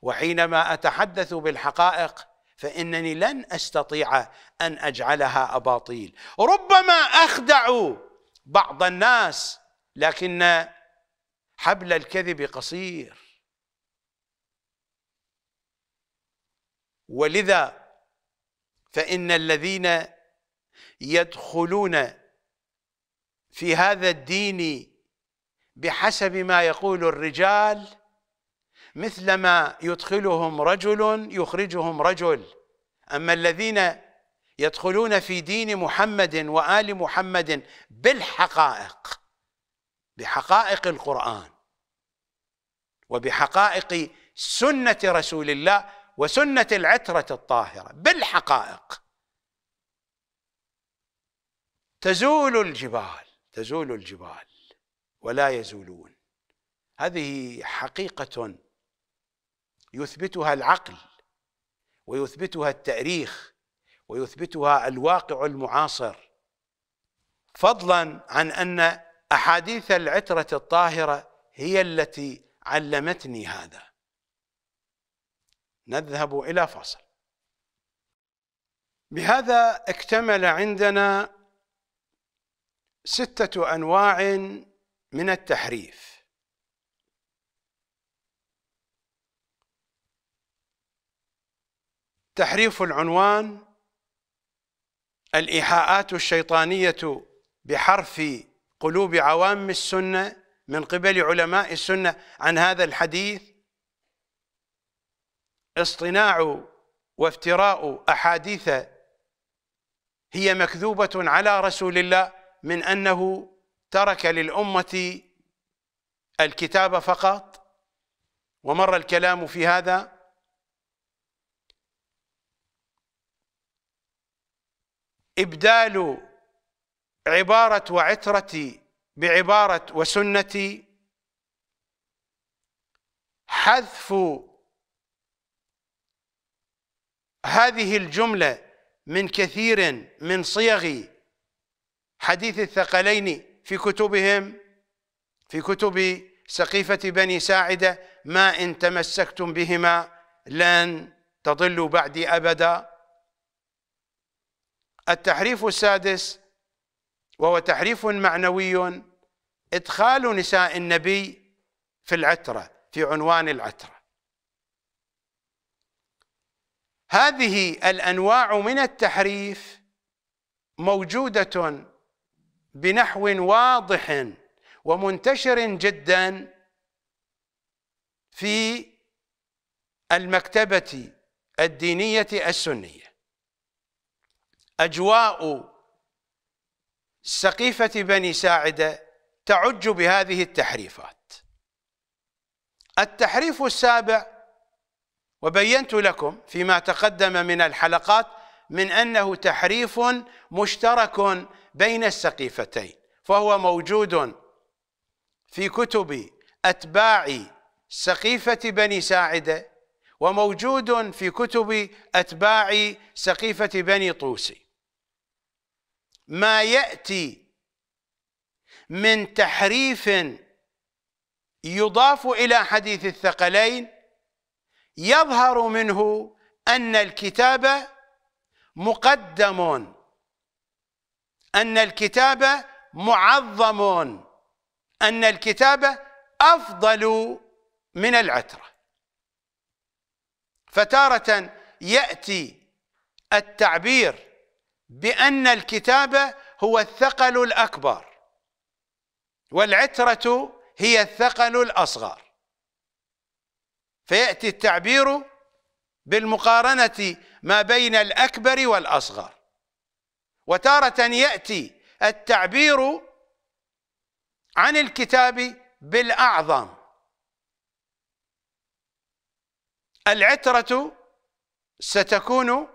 [SPEAKER 1] وحينما اتحدث بالحقائق فانني لن استطيع ان اجعلها اباطيل ربما اخدع بعض الناس لكن حبل الكذب قصير ولذا فان الذين يدخلون في هذا الدين بحسب ما يقول الرجال مثلما يدخلهم رجل يخرجهم رجل أما الذين يدخلون في دين محمد وآل محمد بالحقائق بحقائق القرآن وبحقائق سنة رسول الله وسنة العترة الطاهرة بالحقائق تزول الجبال تزول الجبال ولا يزولون هذه حقيقة يثبتها العقل ويثبتها التاريخ ويثبتها الواقع المعاصر فضلا عن ان احاديث العترة الطاهرة هي التي علمتني هذا نذهب الى فاصل بهذا اكتمل عندنا ستة أنواع من التحريف تحريف العنوان الإيحاءات الشيطانية بحرف قلوب عوام السنة من قبل علماء السنة عن هذا الحديث اصطناع وافتراء أحاديث هي مكذوبة على رسول الله من انه ترك للامه الكتاب فقط ومر الكلام في هذا ابدال عباره وعترتي بعباره وسنتي حذف هذه الجمله من كثير من صيغ حديث الثقلين في كتبهم في كتب سقيفة بني ساعدة ما إن تمسكتم بهما لن تضلوا بعدي أبدا التحريف السادس وهو تحريف معنوي إدخال نساء النبي في العترة في عنوان العترة هذه الأنواع من التحريف موجودة بنحو واضح ومنتشر جدا في المكتبة الدينية السنية أجواء سقيفة بني ساعدة تعج بهذه التحريفات التحريف السابع وبينت لكم فيما تقدم من الحلقات من أنه تحريف مشترك بين السقيفتين فهو موجود في كتب أتباع سقيفة بني ساعدة وموجود في كتب أتباع سقيفة بني طوسي ما يأتي من تحريف يضاف إلى حديث الثقلين يظهر منه أن الكتاب مقدم أن الكتاب معظم أن الكتاب أفضل من العترة فتارة يأتي التعبير بأن الكتاب هو الثقل الأكبر والعترة هي الثقل الأصغر فيأتي التعبير بالمقارنة ما بين الأكبر والأصغر وتارة يأتي التعبير عن الكتاب بالأعظم العترة ستكون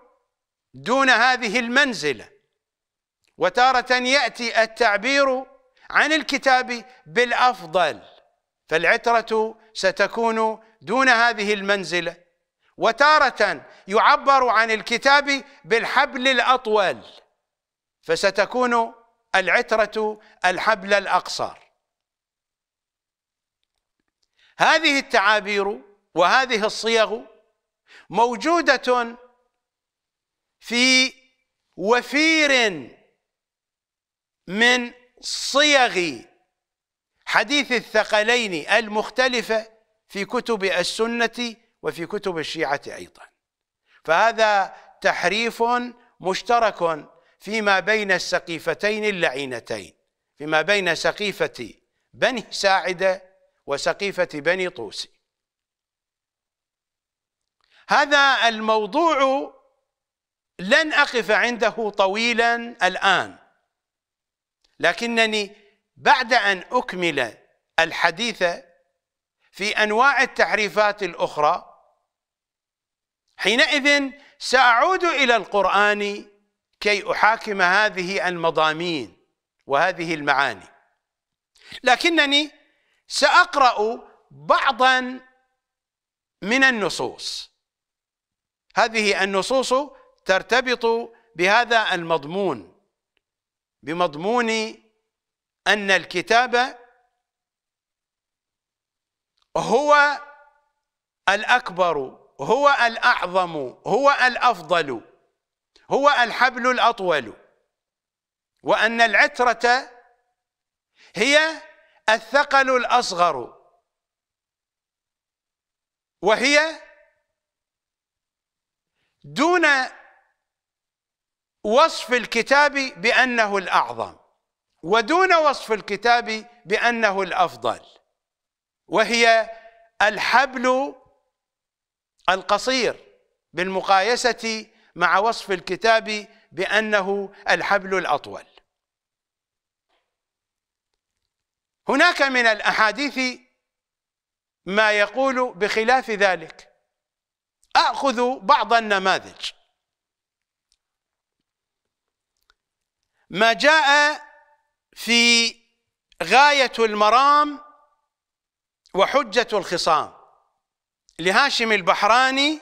[SPEAKER 1] دون هذه المنزلة وتارة يأتي التعبير عن الكتاب بالأفضل فالعترة ستكون دون هذه المنزلة وتارة يعبر عن الكتاب بالحبل الأطول فستكون العترة الحبل الأقصر هذه التعابير وهذه الصيغ موجودة في وفير من صيغ حديث الثقلين المختلفة في كتب السنة وفي كتب الشيعة أيضا فهذا تحريف مشترك فيما بين السقيفتين اللعينتين فيما بين سقيفة بني ساعدة وسقيفة بني طوسي هذا الموضوع لن أقف عنده طويلا الآن لكنني بعد أن أكمل الحديث في أنواع التحريفات الأخرى حينئذ سأعود إلى القرآن كي أحاكم هذه المضامين وهذه المعاني لكنني سأقرأ بعضا من النصوص هذه النصوص ترتبط بهذا المضمون بمضمون أن الكتاب هو الأكبر هو الأعظم هو الأفضل هو الحبل الأطول وأن العترة هي الثقل الأصغر وهي دون وصف الكتاب بأنه الأعظم ودون وصف الكتاب بأنه الأفضل وهي الحبل القصير بالمقايسة مع وصف الكتاب بانه الحبل الاطول هناك من الاحاديث ما يقول بخلاف ذلك اخذ بعض النماذج ما جاء في غايه المرام وحجه الخصام لهاشم البحراني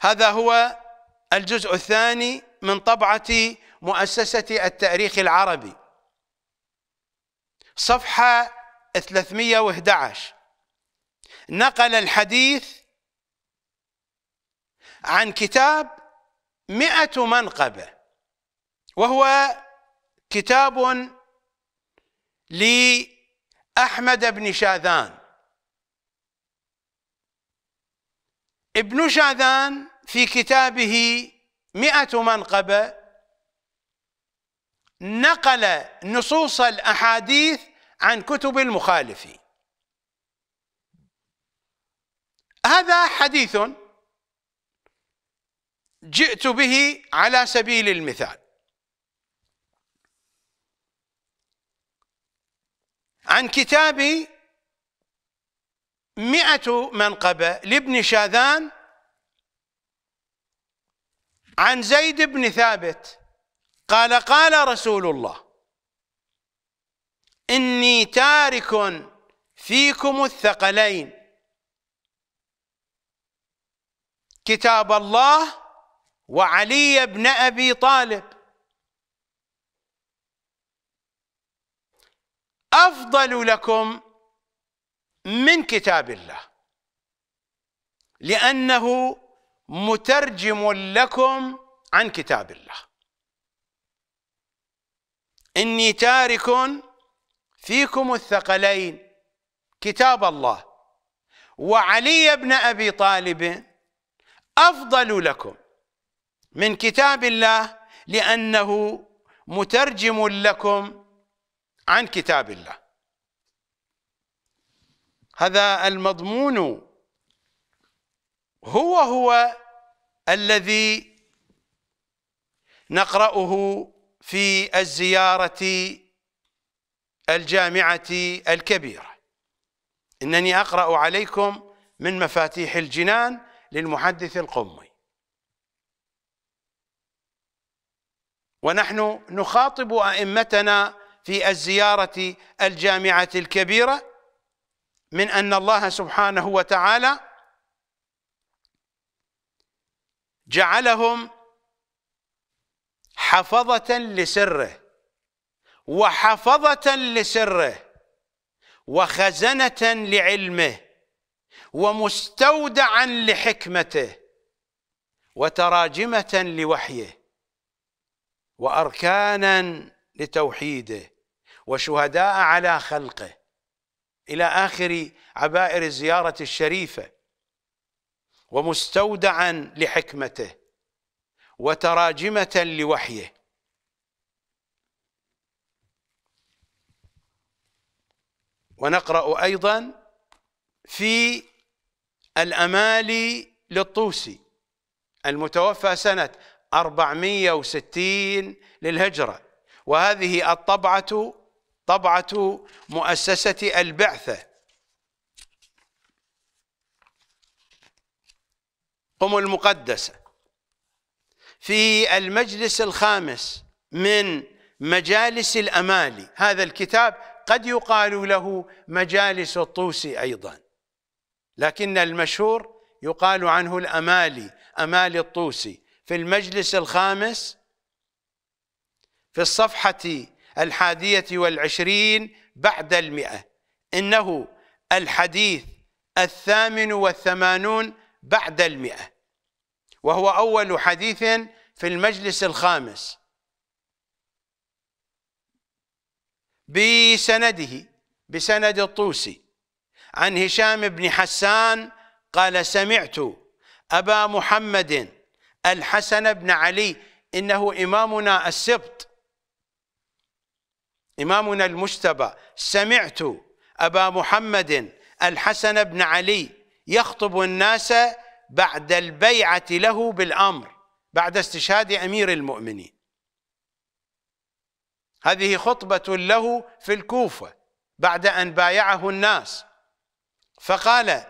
[SPEAKER 1] هذا هو الجزء الثاني من طبعة مؤسسة التاريخ العربي صفحة 311 نقل الحديث عن كتاب مئة منقبة وهو كتاب لأحمد بن شاذان ابن شاذان في كتابه مئة منقبة نقل نصوص الأحاديث عن كتب المخالفين هذا حديث جئت به على سبيل المثال عن كتاب مئة منقبة لابن شاذان عن زيد بن ثابت قال قال رسول الله إني تارك فيكم الثقلين كتاب الله وعلي بن أبي طالب أفضل لكم من كتاب الله لأنه مترجم لكم عن كتاب الله إني تارك فيكم الثقلين كتاب الله وعلي بن أبي طالب أفضل لكم من كتاب الله لأنه مترجم لكم عن كتاب الله هذا المضمون هو هو الذي نقرأه في الزيارة الجامعة الكبيرة إنني أقرأ عليكم من مفاتيح الجنان للمحدث القمي ونحن نخاطب أئمتنا في الزيارة الجامعة الكبيرة من أن الله سبحانه وتعالى جعلهم حفظة لسره وحفظة لسره وخزنة لعلمه ومستودعا لحكمته وتراجمة لوحيه وأركانا لتوحيده وشهداء على خلقه إلى آخر عبائر الزيارة الشريفة ومستودعا لحكمته وتراجمة لوحيه ونقرأ أيضا في الأمالي للطوسي المتوفى سنة 460 للهجرة وهذه الطبعة طبعة مؤسسة البعثة قم المقدسة في المجلس الخامس من مجالس الأمالي هذا الكتاب قد يقال له مجالس الطوسي أيضا لكن المشهور يقال عنه الأمالي أمالي الطوسي في المجلس الخامس في الصفحة الحادية والعشرين بعد المئة إنه الحديث الثامن والثمانون بعد المئة وهو أول حديث في المجلس الخامس بسنده بسند الطوسي عن هشام بن حسان قال سمعت أبا محمد الحسن بن علي إنه إمامنا السبط إمامنا المجتبى سمعت أبا محمد الحسن بن علي يخطب الناس بعد البيعة له بالأمر بعد استشهاد أمير المؤمنين هذه خطبة له في الكوفة بعد أن بايعه الناس فقال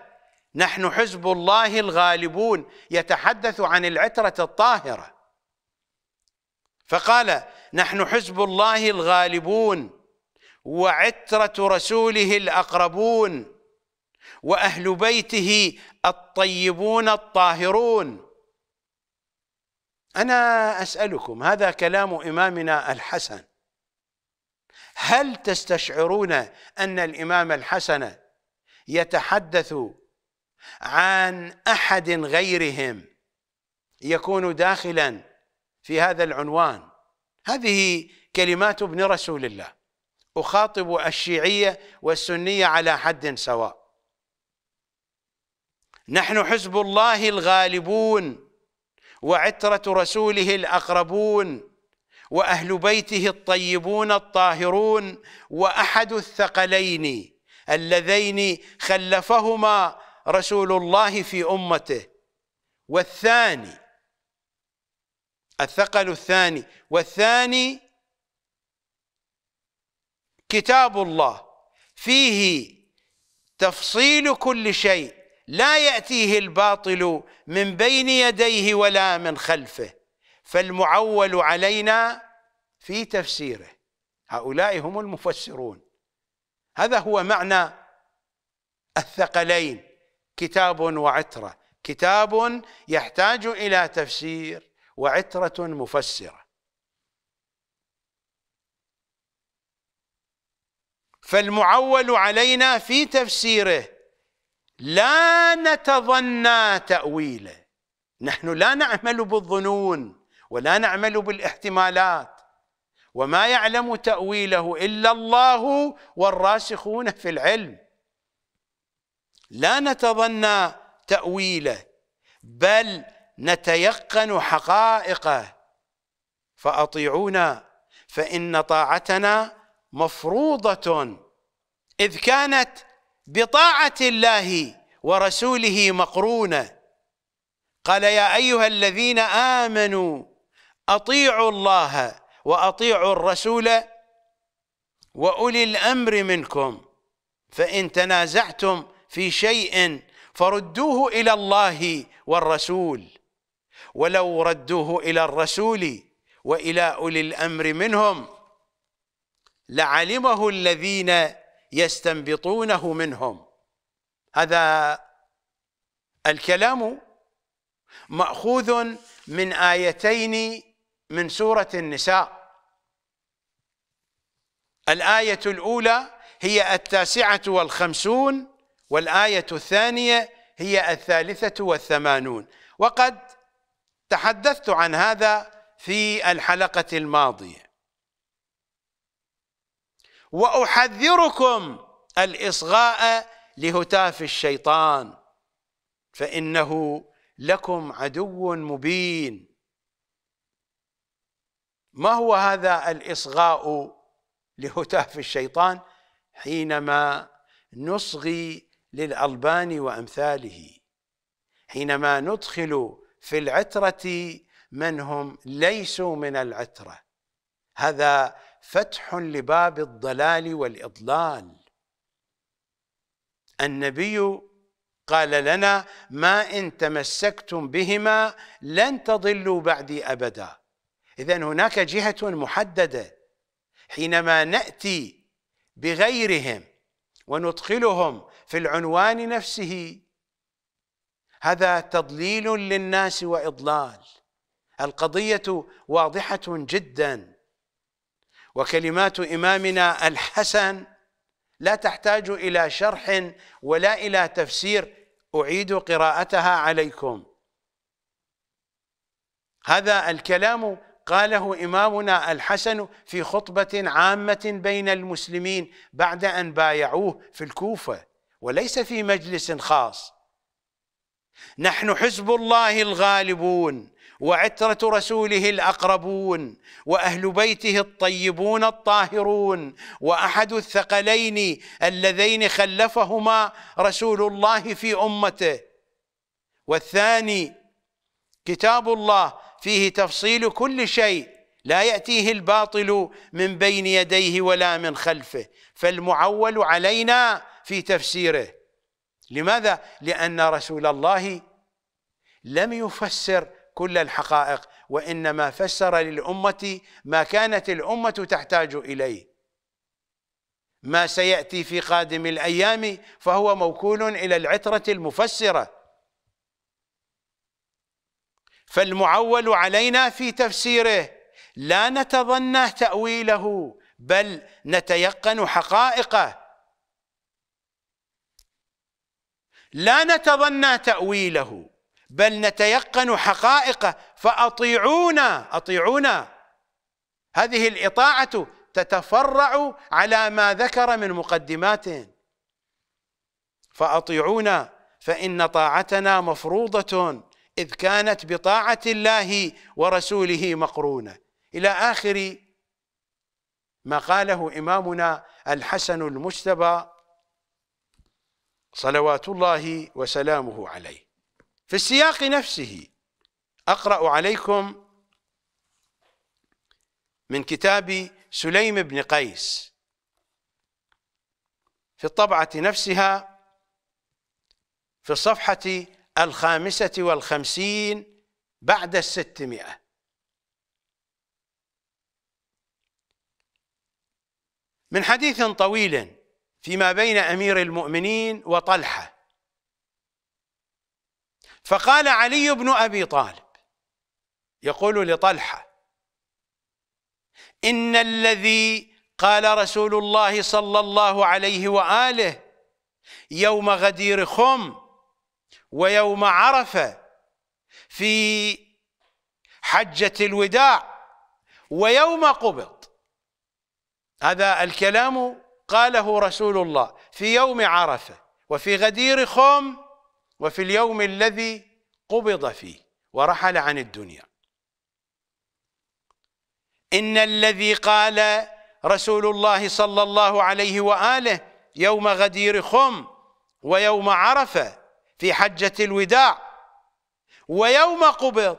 [SPEAKER 1] نحن حزب الله الغالبون يتحدث عن العترة الطاهرة فقال نحن حزب الله الغالبون وعترة رسوله الأقربون وأهل بيته الطيبون الطاهرون أنا أسألكم هذا كلام إمامنا الحسن هل تستشعرون أن الإمام الحسن يتحدث عن أحد غيرهم يكون داخلا في هذا العنوان هذه كلمات ابن رسول الله أخاطب الشيعية والسنية على حد سواء نحن حزب الله الغالبون وعترة رسوله الأقربون وأهل بيته الطيبون الطاهرون وأحد الثقلين اللذين خلفهما رسول الله في أمته والثاني الثقل الثاني والثاني كتاب الله فيه تفصيل كل شيء لا يأتيه الباطل من بين يديه ولا من خلفه فالمعول علينا في تفسيره هؤلاء هم المفسرون هذا هو معنى الثقلين كتاب وعترة كتاب يحتاج إلى تفسير وعترة مفسرة فالمعول علينا في تفسيره لا نتظنى تأويله نحن لا نعمل بالظنون ولا نعمل بالاحتمالات وما يعلم تأويله إلا الله والراسخون في العلم لا نتظنى تأويله بل نتيقن حقائقه فأطيعونا فإن طاعتنا مفروضة إذ كانت بطاعة الله ورسوله مقرونة قال يا أيها الذين آمنوا أطيعوا الله وأطيعوا الرسول وأولي الأمر منكم فإن تنازعتم في شيء فردوه إلى الله والرسول ولو ردوه إلى الرسول وإلى أولي الأمر منهم لعلمه الذين يستنبطونه منهم هذا الكلام مأخوذ من آيتين من سورة النساء الآية الأولى هي التاسعة والخمسون والآية الثانية هي الثالثة والثمانون وقد تحدثت عن هذا في الحلقة الماضية وأحذركم الإصغاء لهتاف الشيطان فإنه لكم عدو مبين ما هو هذا الإصغاء لهتاف الشيطان حينما نصغي للألبان وأمثاله حينما ندخل في العترة من هم ليسوا من العترة هذا فتح لباب الضلال والإضلال النبي قال لنا ما إن تمسكتم بهما لن تضلوا بعدي أبدا إذا هناك جهة محددة حينما نأتي بغيرهم وندخلهم في العنوان نفسه هذا تضليل للناس واضلال القضيه واضحه جدا وكلمات امامنا الحسن لا تحتاج الى شرح ولا الى تفسير اعيد قراءتها عليكم هذا الكلام قاله امامنا الحسن في خطبه عامه بين المسلمين بعد ان بايعوه في الكوفه وليس في مجلس خاص نحن حزب الله الغالبون وعترة رسوله الأقربون وأهل بيته الطيبون الطاهرون وأحد الثقلين اللذين خلفهما رسول الله في أمته والثاني كتاب الله فيه تفصيل كل شيء لا يأتيه الباطل من بين يديه ولا من خلفه فالمعول علينا في تفسيره لماذا؟ لأن رسول الله لم يفسر كل الحقائق وإنما فسر للأمة ما كانت الأمة تحتاج إليه ما سيأتي في قادم الأيام فهو موكول إلى العترة المفسرة فالمعول علينا في تفسيره لا نتظن تأويله بل نتيقن حقائقه لا نتظنى تأويله بل نتيقن حقائقه فأطيعونا أطيعونا هذه الإطاعة تتفرع على ما ذكر من مقدمات فأطيعونا فإن طاعتنا مفروضة إذ كانت بطاعة الله ورسوله مقرونة إلى آخر ما قاله إمامنا الحسن المجتبى صلوات الله وسلامه عليه في السياق نفسه أقرأ عليكم من كتاب سليم بن قيس في الطبعة نفسها في الصفحة الخامسة والخمسين بعد الستمائة من حديث طويل فيما بين امير المؤمنين وطلحه فقال علي بن ابي طالب يقول لطلحه ان الذي قال رسول الله صلى الله عليه واله يوم غدير خم ويوم عرفه في حجه الوداع ويوم قبض هذا الكلام قاله رسول الله في يوم عرفه وفي غدير خم وفي اليوم الذي قبض فيه ورحل عن الدنيا ان الذي قال رسول الله صلى الله عليه واله يوم غدير خم ويوم عرفه في حجه الوداع ويوم قبض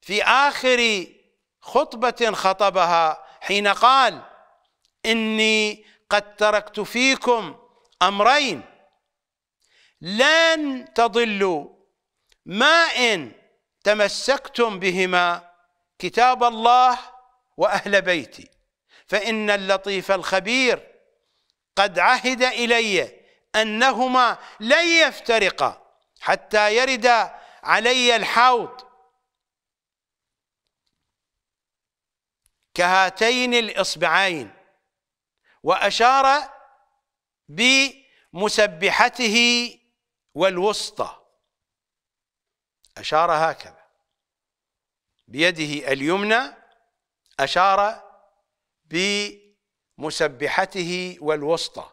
[SPEAKER 1] في اخر خطبه خطبها حين قال اني قد تركت فيكم امرين لن تضلوا ما ان تمسكتم بهما كتاب الله واهل بيتي فان اللطيف الخبير قد عهد الي انهما لن يفترقا حتى يرد علي الحوض كهاتين الاصبعين وأشار بمسبحته والوسطى أشار هكذا بيده اليمنى أشار بمسبحته والوسطى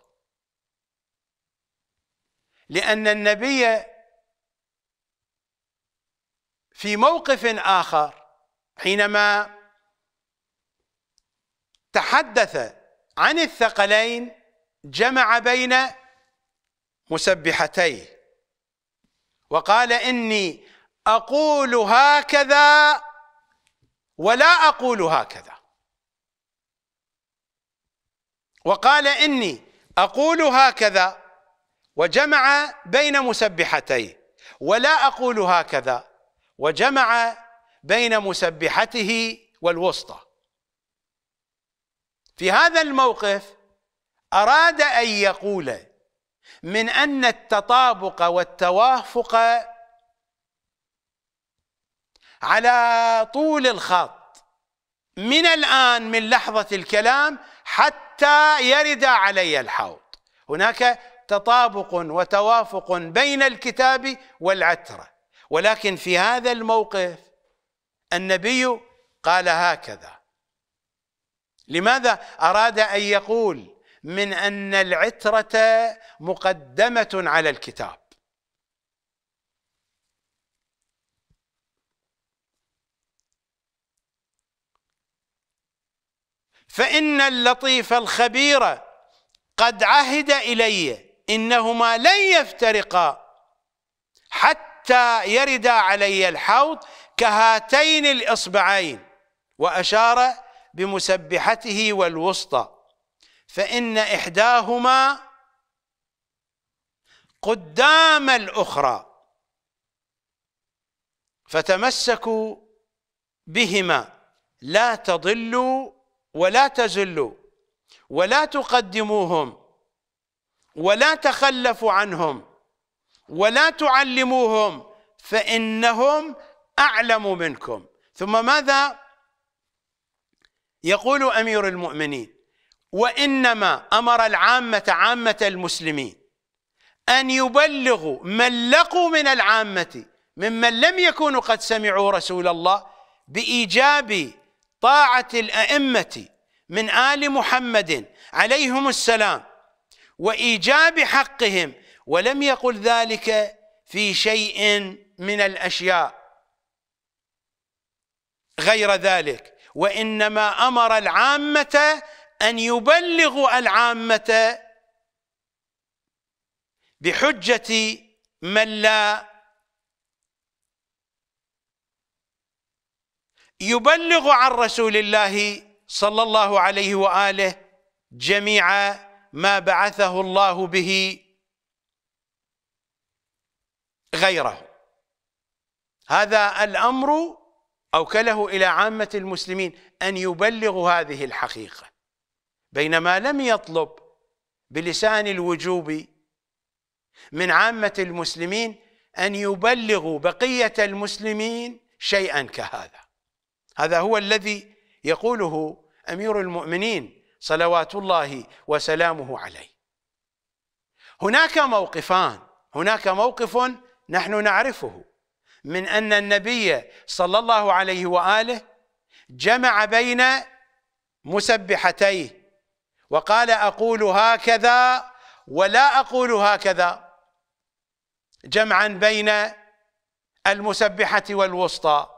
[SPEAKER 1] لأن النبي في موقف آخر حينما تحدث عن الثقلين جمع بين مسبحتيه وقال إني أقول هكذا ولا أقول هكذا وقال إني أقول هكذا وجمع بين مسبحتيه ولا أقول هكذا وجمع بين مسبحته والوسطى في هذا الموقف أراد أن يقول من أن التطابق والتوافق على طول الخط من الآن من لحظة الكلام حتى يرد علي الحوض هناك تطابق وتوافق بين الكتاب والعترة ولكن في هذا الموقف النبي قال هكذا لماذا أراد أن يقول من أن العترة مقدمة على الكتاب فإن اللطيف الخبير قد عهد إلي إنهما لن يفترقا حتى يردا علي الحوض كهاتين الإصبعين وأشار بمسبحته والوسطى فإن إحداهما قدام الأخرى فتمسكوا بهما لا تضلوا ولا تزلوا ولا تقدموهم ولا تخلفوا عنهم ولا تعلموهم فإنهم أعلم منكم ثم ماذا يقول امير المؤمنين وانما امر العامه عامه المسلمين ان يبلغوا من لقوا من العامه ممن لم يكونوا قد سمعوا رسول الله بايجاب طاعه الائمه من ال محمد عليهم السلام وايجاب حقهم ولم يقل ذلك في شيء من الاشياء غير ذلك وانما امر العامه ان يبلغوا العامه بحجه من لا يبلغ عن رسول الله صلى الله عليه واله جميع ما بعثه الله به غيره هذا الامر أوكله إلى عامة المسلمين أن يبلغوا هذه الحقيقة بينما لم يطلب بلسان الوجوب من عامة المسلمين أن يبلغوا بقية المسلمين شيئا كهذا هذا هو الذي يقوله أمير المؤمنين صلوات الله وسلامه عليه هناك موقفان هناك موقف نحن نعرفه من أن النبي صلى الله عليه وآله جمع بين مسبحتيه وقال أقول هكذا ولا أقول هكذا جمعا بين المسبحة والوسطى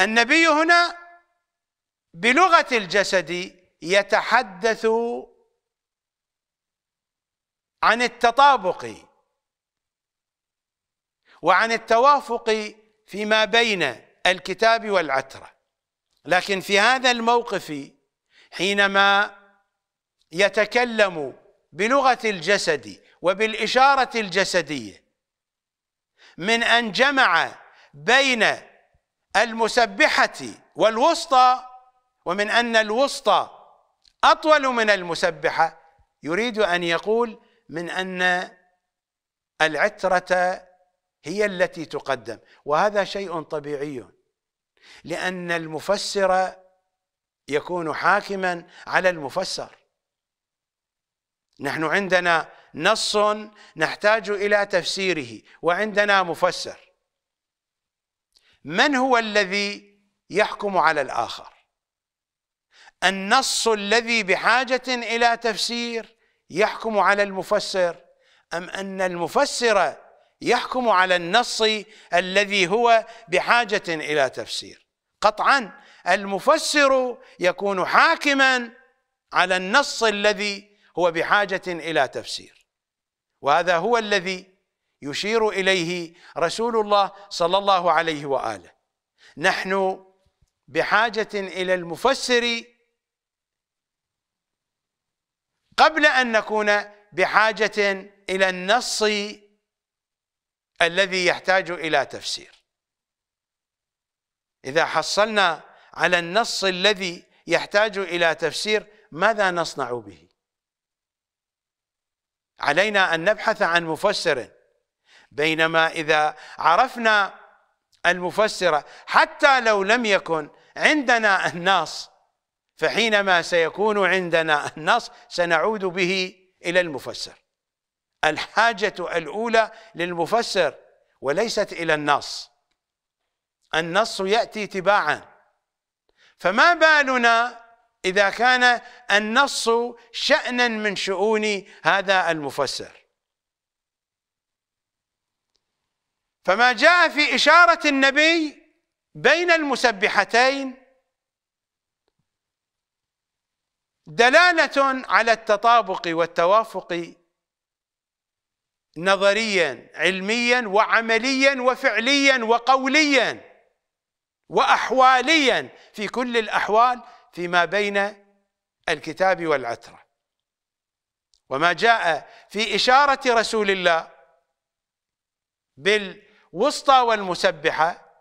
[SPEAKER 1] النبي هنا بلغة الجسد يتحدث عن التطابق وعن التوافق فيما بين الكتاب والعترة لكن في هذا الموقف حينما يتكلم بلغة الجسد وبالإشارة الجسدية من أن جمع بين المسبحة والوسطى ومن أن الوسطى أطول من المسبحة يريد أن يقول من أن العترة هي التي تقدم وهذا شيء طبيعي لأن المفسر يكون حاكما على المفسر نحن عندنا نص نحتاج إلى تفسيره وعندنا مفسر من هو الذي يحكم على الآخر النص الذي بحاجة إلى تفسير يحكم على المفسر أم أن المفسر يحكم على النص الذي هو بحاجة إلى تفسير قطعا المفسر يكون حاكما على النص الذي هو بحاجة إلى تفسير وهذا هو الذي يشير إليه رسول الله صلى الله عليه وآله نحن بحاجة إلى المفسر قبل أن نكون بحاجة إلى النص الذي يحتاج إلى تفسير إذا حصلنا على النص الذي يحتاج إلى تفسير ماذا نصنع به علينا أن نبحث عن مفسر بينما إذا عرفنا المفسر حتى لو لم يكن عندنا النص فحينما سيكون عندنا النص سنعود به إلى المفسر الحاجة الأولى للمفسر وليست إلى النص النص يأتي تباعا فما بالنا إذا كان النص شأنا من شؤون هذا المفسر فما جاء في إشارة النبي بين المسبحتين دلالة على التطابق والتوافق نظريا علميا وعمليا وفعليا وقوليا واحواليا في كل الاحوال فيما بين الكتاب والعتره وما جاء في اشاره رسول الله بالوسطى والمسبحه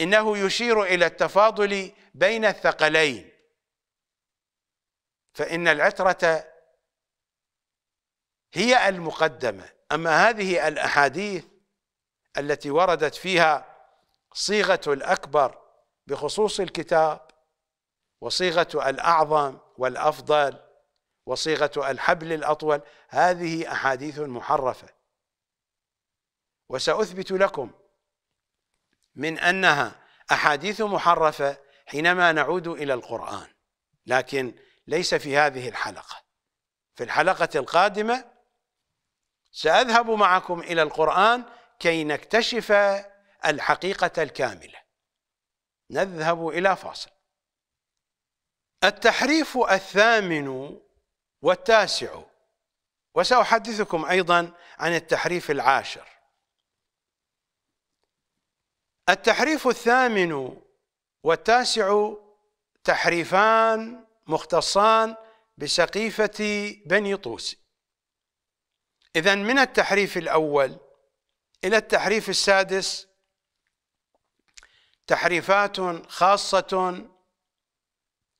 [SPEAKER 1] انه يشير الى التفاضل بين الثقلين فان العتره هي المقدمة أما هذه الأحاديث التي وردت فيها صيغة الأكبر بخصوص الكتاب وصيغة الأعظم والأفضل وصيغة الحبل الأطول هذه أحاديث محرفة وسأثبت لكم من أنها أحاديث محرفة حينما نعود إلى القرآن لكن ليس في هذه الحلقة في الحلقة القادمة سأذهب معكم إلى القرآن كي نكتشف الحقيقة الكاملة نذهب إلى فاصل التحريف الثامن والتاسع وسأحدثكم أيضا عن التحريف العاشر التحريف الثامن والتاسع تحريفان مختصان بسقيفة بني طوس إذا من التحريف الأول إلى التحريف السادس تحريفات خاصة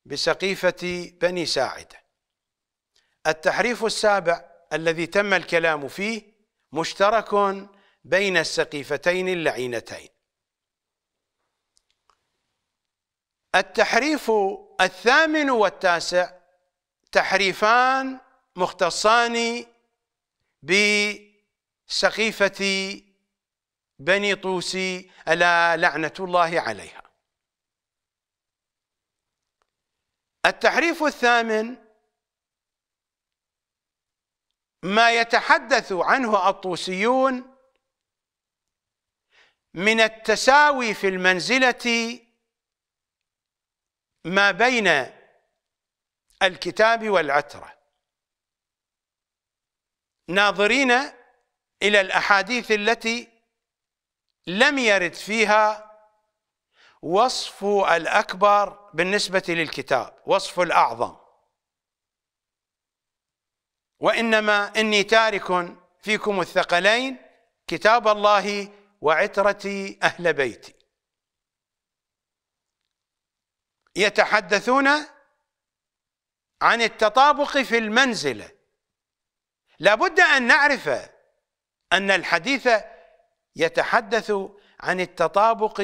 [SPEAKER 1] بسقيفة بني ساعدة التحريف السابع الذي تم الكلام فيه مشترك بين السقيفتين اللعينتين التحريف الثامن والتاسع تحريفان مختصان بسقيفة بني طوسي ألا لعنة الله عليها التحريف الثامن ما يتحدث عنه الطوسيون من التساوي في المنزلة ما بين الكتاب والعترة ناظرين إلى الأحاديث التي لم يرد فيها وصف الأكبر بالنسبة للكتاب وصف الأعظم وإنما إني تارك فيكم الثقلين كتاب الله وعترتي أهل بيتي يتحدثون عن التطابق في المنزله لابد أن نعرف أن الحديث يتحدث عن التطابق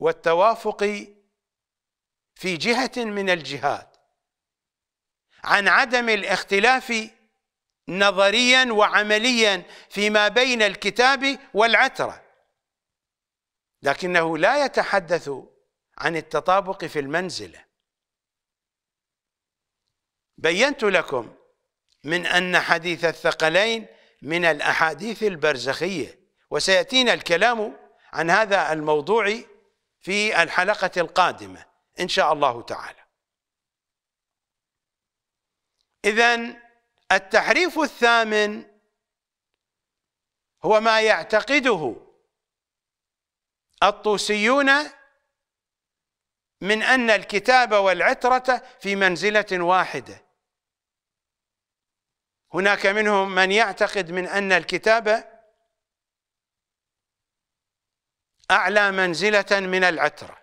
[SPEAKER 1] والتوافق في جهة من الجهات عن عدم الاختلاف نظريا وعمليا فيما بين الكتاب والعترة لكنه لا يتحدث عن التطابق في المنزله بينت لكم من أن حديث الثقلين من الأحاديث البرزخية وسيأتينا الكلام عن هذا الموضوع في الحلقة القادمة إن شاء الله تعالى إذا التحريف الثامن هو ما يعتقده الطوسيون من أن الكتاب والعترة في منزلة واحدة هناك منهم من يعتقد من أن الكتابة أعلى منزلة من العترة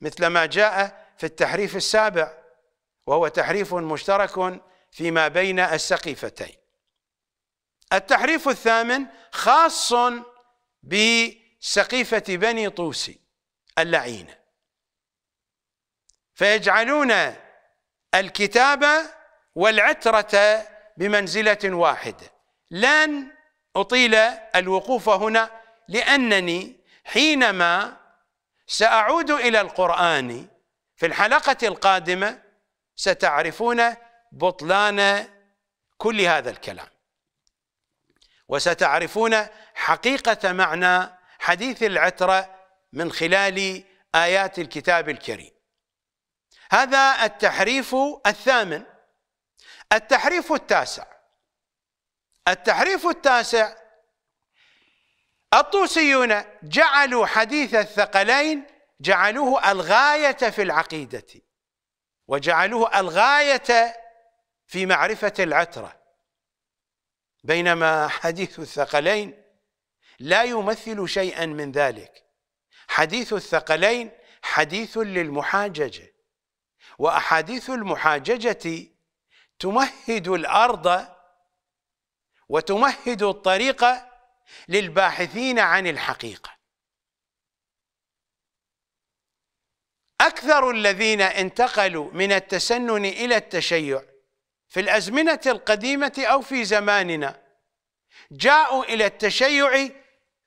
[SPEAKER 1] مثل ما جاء في التحريف السابع وهو تحريف مشترك فيما بين السقيفتين التحريف الثامن خاص بسقيفة بني طوسي اللعينة فيجعلون الكتابة والعترة بمنزلة واحدة لن أطيل الوقوف هنا لأنني حينما سأعود إلى القرآن في الحلقة القادمة ستعرفون بطلان كل هذا الكلام وستعرفون حقيقة معنى حديث العترة من خلال آيات الكتاب الكريم هذا التحريف الثامن التحريف التاسع التحريف التاسع الطوسيون جعلوا حديث الثقلين جعلوه الغاية في العقيدة وجعلوه الغاية في معرفة العترة بينما حديث الثقلين لا يمثل شيئا من ذلك حديث الثقلين حديث للمحاججة وأحاديث المحاججة تمهد الارض وتمهد الطريق للباحثين عن الحقيقه اكثر الذين انتقلوا من التسنن الى التشيع في الازمنه القديمه او في زماننا جاءوا الى التشيع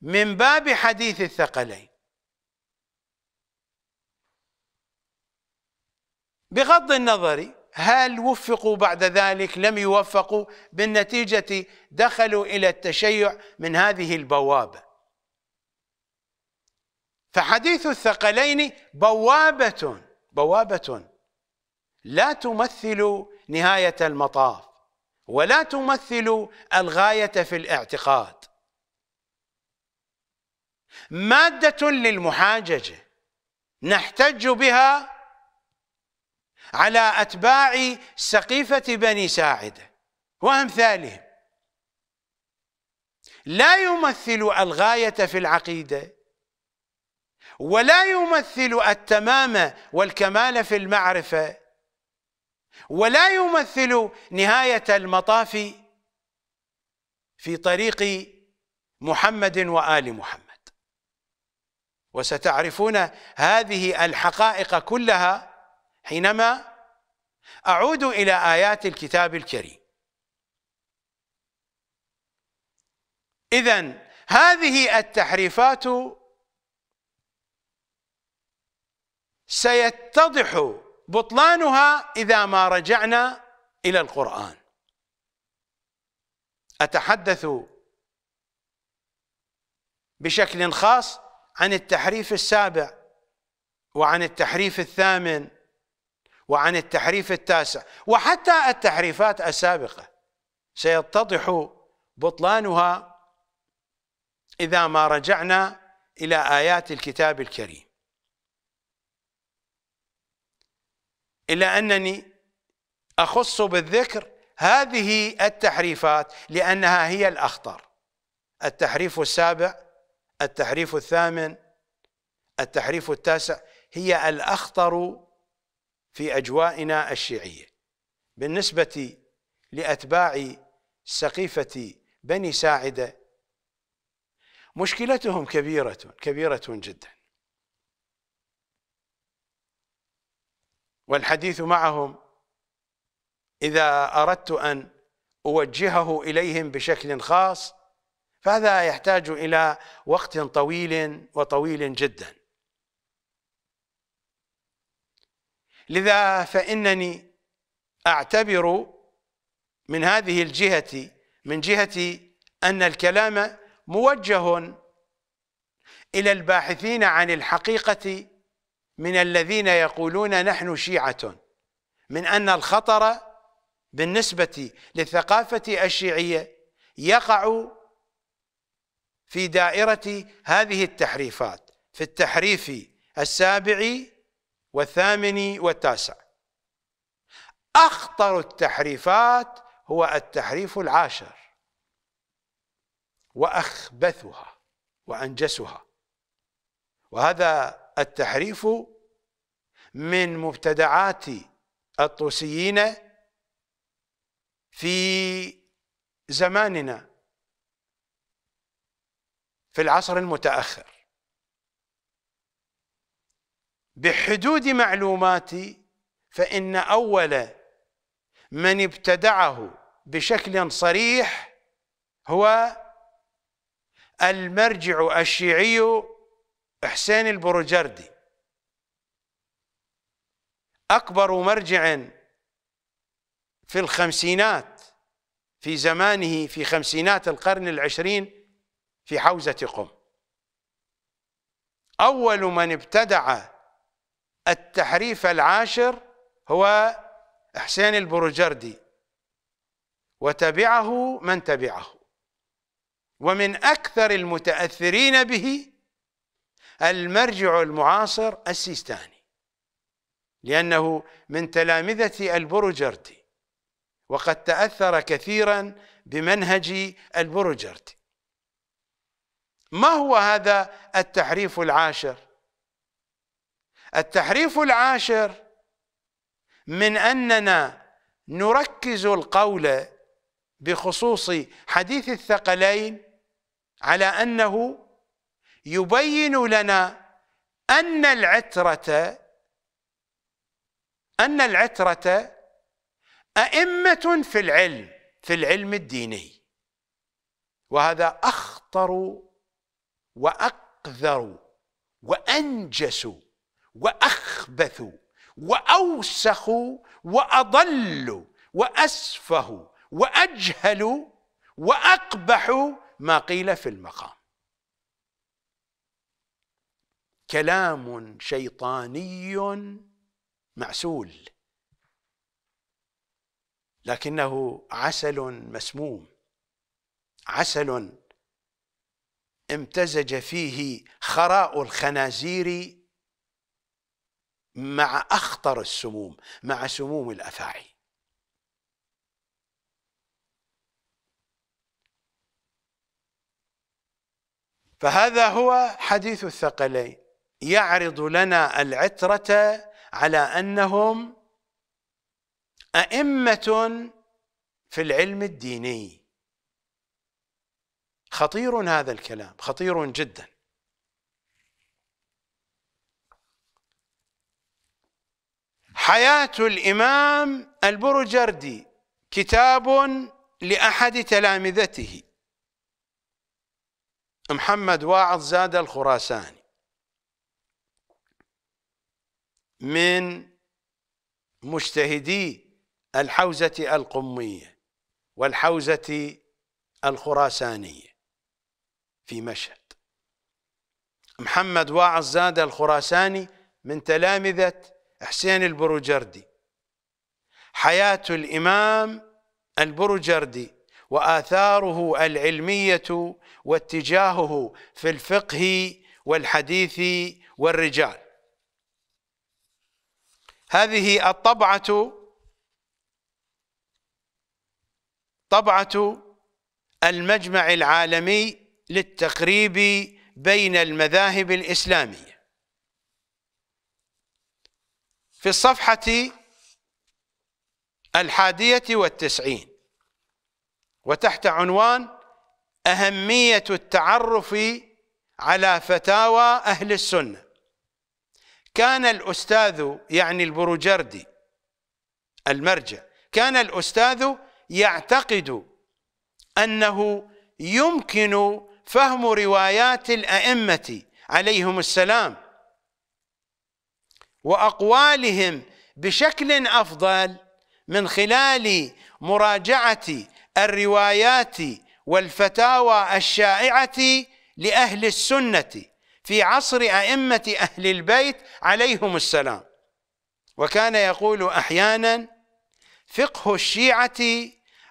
[SPEAKER 1] من باب حديث الثقلين بغض النظر هل وفقوا بعد ذلك لم يوفقوا بالنتيجة دخلوا إلى التشيع من هذه البوابة فحديث الثقلين بوابة بوابة لا تمثل نهاية المطاف ولا تمثل الغاية في الاعتقاد مادة للمحاججة نحتج بها على أتباع سقيفة بني ساعدة وأمثالهم لا يمثل الغاية في العقيدة ولا يمثل التمام والكمال في المعرفة ولا يمثل نهاية المطاف في طريق محمد وآل محمد وستعرفون هذه الحقائق كلها حينما أعود إلى آيات الكتاب الكريم إذا هذه التحريفات سيتضح بطلانها إذا ما رجعنا إلى القرآن أتحدث بشكل خاص عن التحريف السابع وعن التحريف الثامن وعن التحريف التاسع وحتى التحريفات السابقة سيتضح بطلانها إذا ما رجعنا إلى آيات الكتاب الكريم إلا أنني أخص بالذكر هذه التحريفات لأنها هي الأخطر التحريف السابع التحريف الثامن التحريف التاسع هي الأخطر في اجوائنا الشيعيه بالنسبه لاتباع سقيفه بني ساعده مشكلتهم كبيره كبيره جدا والحديث معهم اذا اردت ان اوجهه اليهم بشكل خاص فهذا يحتاج الى وقت طويل وطويل جدا لذا فإنني أعتبر من هذه الجهة من جهة أن الكلام موجه إلى الباحثين عن الحقيقة من الذين يقولون نحن شيعة من أن الخطر بالنسبة للثقافة الشيعية يقع في دائرة هذه التحريفات في التحريف السابع والثامن والتاسع أخطر التحريفات هو التحريف العاشر وأخبثها وأنجسها وهذا التحريف من مبتدعات الطوسيين في زماننا في العصر المتأخر بحدود معلوماتي فإن أول من ابتدعه بشكل صريح هو المرجع الشيعي حسين البروجردي أكبر مرجع في الخمسينات في زمانه في خمسينات القرن العشرين في حوزة قم أول من ابتدع التحريف العاشر هو حسين البروجردي وتبعه من تبعه ومن أكثر المتأثرين به المرجع المعاصر السيستاني لأنه من تلامذة البروجردي وقد تأثر كثيرا بمنهج البروجردي ما هو هذا التحريف العاشر التحريف العاشر من أننا نركز القول بخصوص حديث الثقلين على أنه يبين لنا أن العترة أن العترة أئمة في العلم في العلم الديني وهذا أخطر وأقذر وأنجس واخبثوا واوسخوا واضلوا واسفهوا واجهلوا واقبحوا ما قيل في المقام كلام شيطاني معسول لكنه عسل مسموم عسل امتزج فيه خراء الخنازير مع أخطر السموم مع سموم الأفاعي فهذا هو حديث الثقلين يعرض لنا العترة على أنهم أئمة في العلم الديني خطير هذا الكلام خطير جدا حياة الإمام البرجردي كتاب لأحد تلامذته محمد واعظ زاد الخراساني من مجتهدي الحوزة القمية والحوزة الخراسانية في مشهد محمد واعظ زاد الخراساني من تلامذة حسين البروجردي حياة الإمام البروجردي وآثاره العلمية واتجاهه في الفقه والحديث والرجال هذه الطبعة طبعة المجمع العالمي للتقريب بين المذاهب الإسلامية في الصفحة الحادية والتسعين وتحت عنوان أهمية التعرف على فتاوى أهل السنة كان الأستاذ يعني البروجردي المرجع كان الأستاذ يعتقد أنه يمكن فهم روايات الأئمة عليهم السلام واقوالهم بشكل افضل من خلال مراجعه الروايات والفتاوى الشائعه لاهل السنه في عصر ائمه اهل البيت عليهم السلام وكان يقول احيانا فقه الشيعه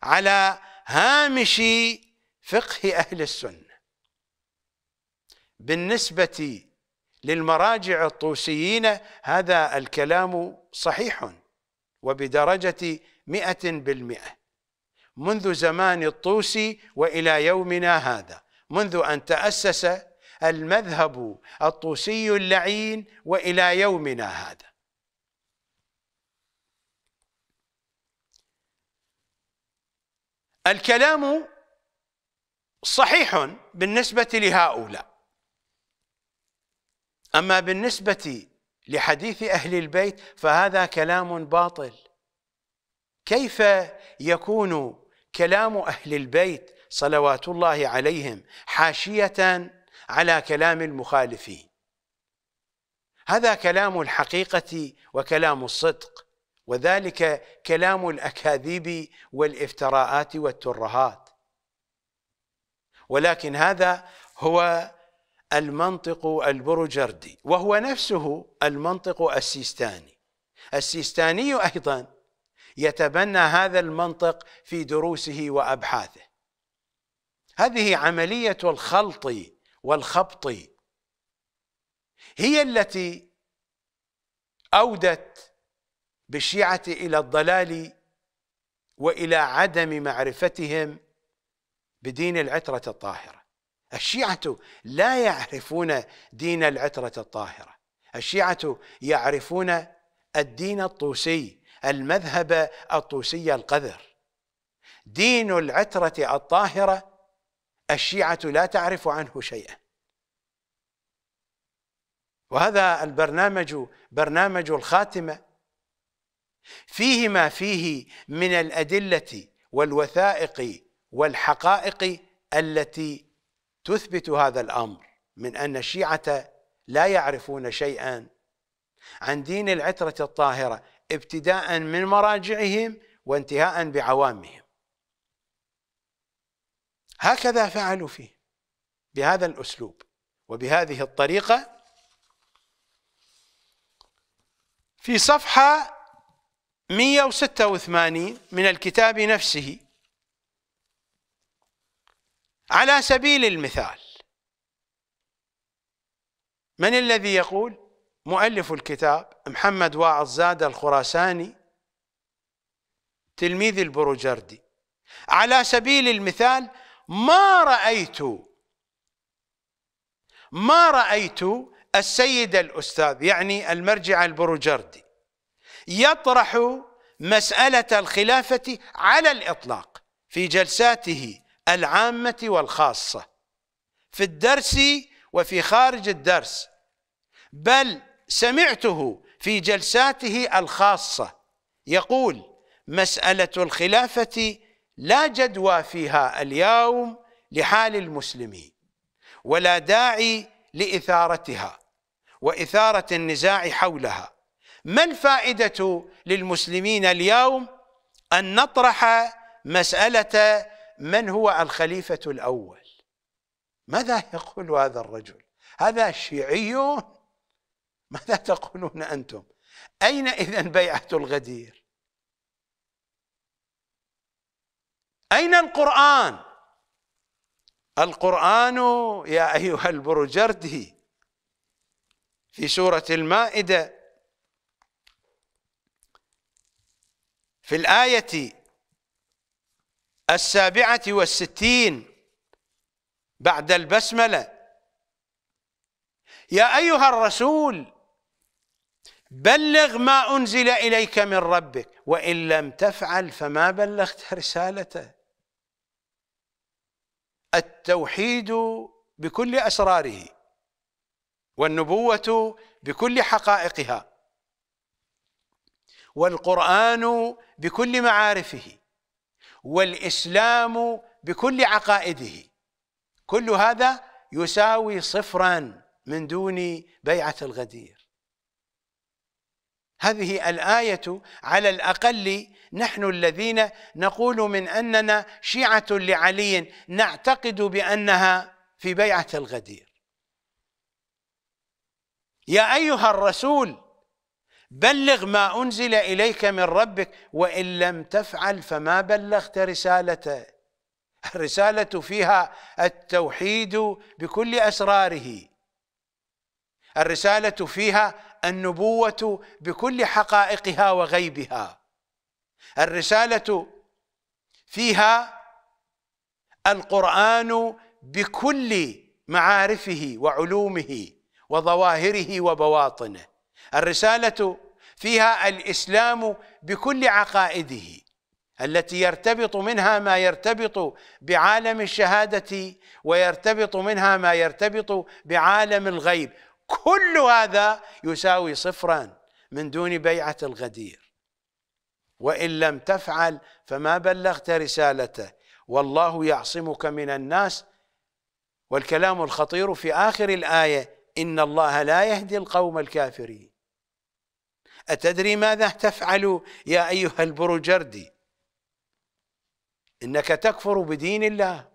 [SPEAKER 1] على هامش فقه اهل السنه بالنسبه للمراجع الطوسيين هذا الكلام صحيح وبدرجة مئة بالمئة منذ زمان الطوسي وإلى يومنا هذا منذ أن تأسس المذهب الطوسي اللعين وإلى يومنا هذا الكلام صحيح بالنسبة لهؤلاء أما بالنسبة لحديث أهل البيت فهذا كلام باطل كيف يكون كلام أهل البيت صلوات الله عليهم حاشية على كلام المخالفين هذا كلام الحقيقة وكلام الصدق وذلك كلام الأكاذيب والإفتراءات والترهات ولكن هذا هو المنطق البروجردي وهو نفسه المنطق السيستاني السيستاني أيضا يتبنى هذا المنطق في دروسه وأبحاثه هذه عملية الخلط والخبط هي التي أودت بالشيعة إلى الضلال وإلى عدم معرفتهم بدين العترة الطاهرة الشيعة لا يعرفون دين العترة الطاهرة الشيعة يعرفون الدين الطوسي المذهب الطوسي القذر دين العترة الطاهرة الشيعة لا تعرف عنه شيئا وهذا البرنامج برنامج الخاتمة فيه ما فيه من الأدلة والوثائق والحقائق التي تثبت هذا الامر من ان الشيعه لا يعرفون شيئا عن دين العتره الطاهره ابتداء من مراجعهم وانتهاء بعوامهم هكذا فعلوا فيه بهذا الاسلوب وبهذه الطريقه في صفحه 186 من الكتاب نفسه على سبيل المثال من الذي يقول مؤلف الكتاب محمد واعظ زاد الخراساني تلميذ البروجردي على سبيل المثال ما رأيت ما رأيت السيد الأستاذ يعني المرجع البروجردي يطرح مسألة الخلافة على الإطلاق في جلساته العامة والخاصة في الدرس وفي خارج الدرس بل سمعته في جلساته الخاصة يقول مسألة الخلافة لا جدوى فيها اليوم لحال المسلمين ولا داعي لإثارتها وإثارة النزاع حولها ما الفائدة للمسلمين اليوم أن نطرح مسألة من هو الخليفة الأول ماذا يقول هذا الرجل هذا شيعي ماذا تقولون أنتم أين إذا بيعة الغدير أين القرآن القرآن يا أيها البرجردي في سورة المائدة في الآية السابعة والستين بعد البسملة يا أيها الرسول بلغ ما أنزل إليك من ربك وإن لم تفعل فما بلغت رسالته التوحيد بكل أسراره والنبوة بكل حقائقها والقرآن بكل معارفه والإسلام بكل عقائده كل هذا يساوي صفرا من دون بيعة الغدير هذه الآية على الأقل نحن الذين نقول من أننا شيعة لعلي نعتقد بأنها في بيعة الغدير يا أيها الرسول بلغ ما أنزل إليك من ربك وإن لم تفعل فما بلغت رسالته الرسالة فيها التوحيد بكل أسراره الرسالة فيها النبوة بكل حقائقها وغيبها الرسالة فيها القرآن بكل معارفه وعلومه وظواهره وبواطنه الرسالة فيها الإسلام بكل عقائده التي يرتبط منها ما يرتبط بعالم الشهادة ويرتبط منها ما يرتبط بعالم الغيب كل هذا يساوي صفرا من دون بيعة الغدير وإن لم تفعل فما بلغت رسالته والله يعصمك من الناس والكلام الخطير في آخر الآية إن الله لا يهدي القوم الكافرين أتدري ماذا تفعل يا أيها البروجردي إنك تكفر بدين الله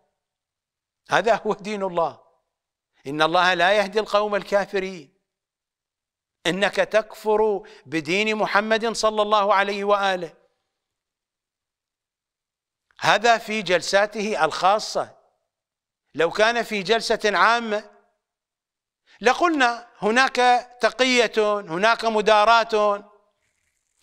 [SPEAKER 1] هذا هو دين الله إن الله لا يهدي القوم الكافرين إنك تكفر بدين محمد صلى الله عليه وآله هذا في جلساته الخاصة لو كان في جلسة عامة لقلنا هناك تقية هناك مداراة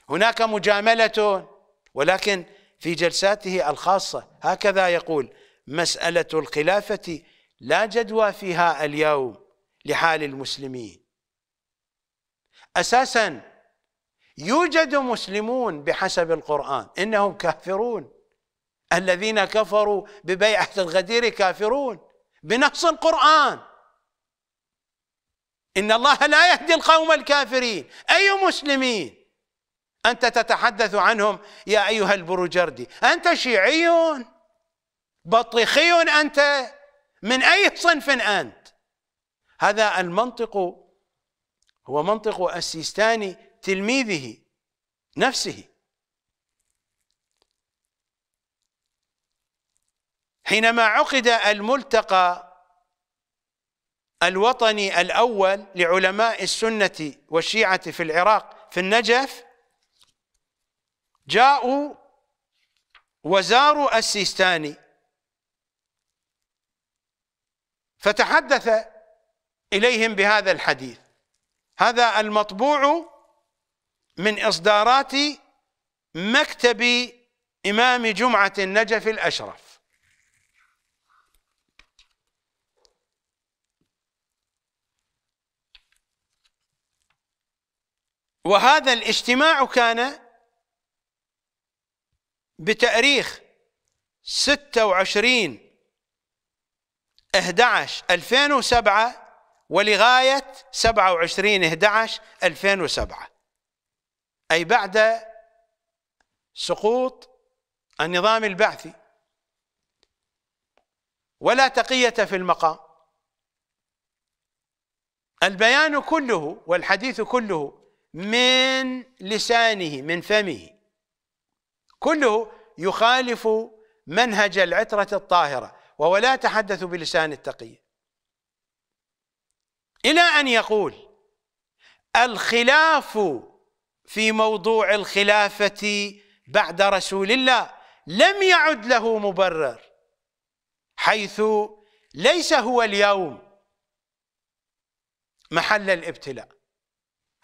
[SPEAKER 1] هناك مجاملة ولكن في جلساته الخاصة هكذا يقول مسألة الخلافة لا جدوى فيها اليوم لحال المسلمين أساسا يوجد مسلمون بحسب القرآن إنهم كافرون الذين كفروا ببيعة الغدير كافرون بنص القرآن إن الله لا يهدي القوم الكافرين أي مسلمين أنت تتحدث عنهم يا أيها البروجردي أنت شيعي بطيخي أنت من أي صنف أنت هذا المنطق هو منطق السيستاني تلميذه نفسه حينما عقد الملتقى الوطني الأول لعلماء السنة والشيعة في العراق في النجف جاءوا وزاروا السيستاني فتحدث إليهم بهذا الحديث هذا المطبوع من إصدارات مكتب إمام جمعة النجف الأشرف وهذا الاجتماع كان بتاريخ 26 11 2007 ولغاية 27 11 2007 أي بعد سقوط النظام البعثي ولا تقية في المقام البيان كله والحديث كله من لسانه من فمه كله يخالف منهج العترة الطاهرة وهو لا يتحدث بلسان التقية إلى أن يقول الخلاف في موضوع الخلافة بعد رسول الله لم يعد له مبرر حيث ليس هو اليوم محل الابتلاء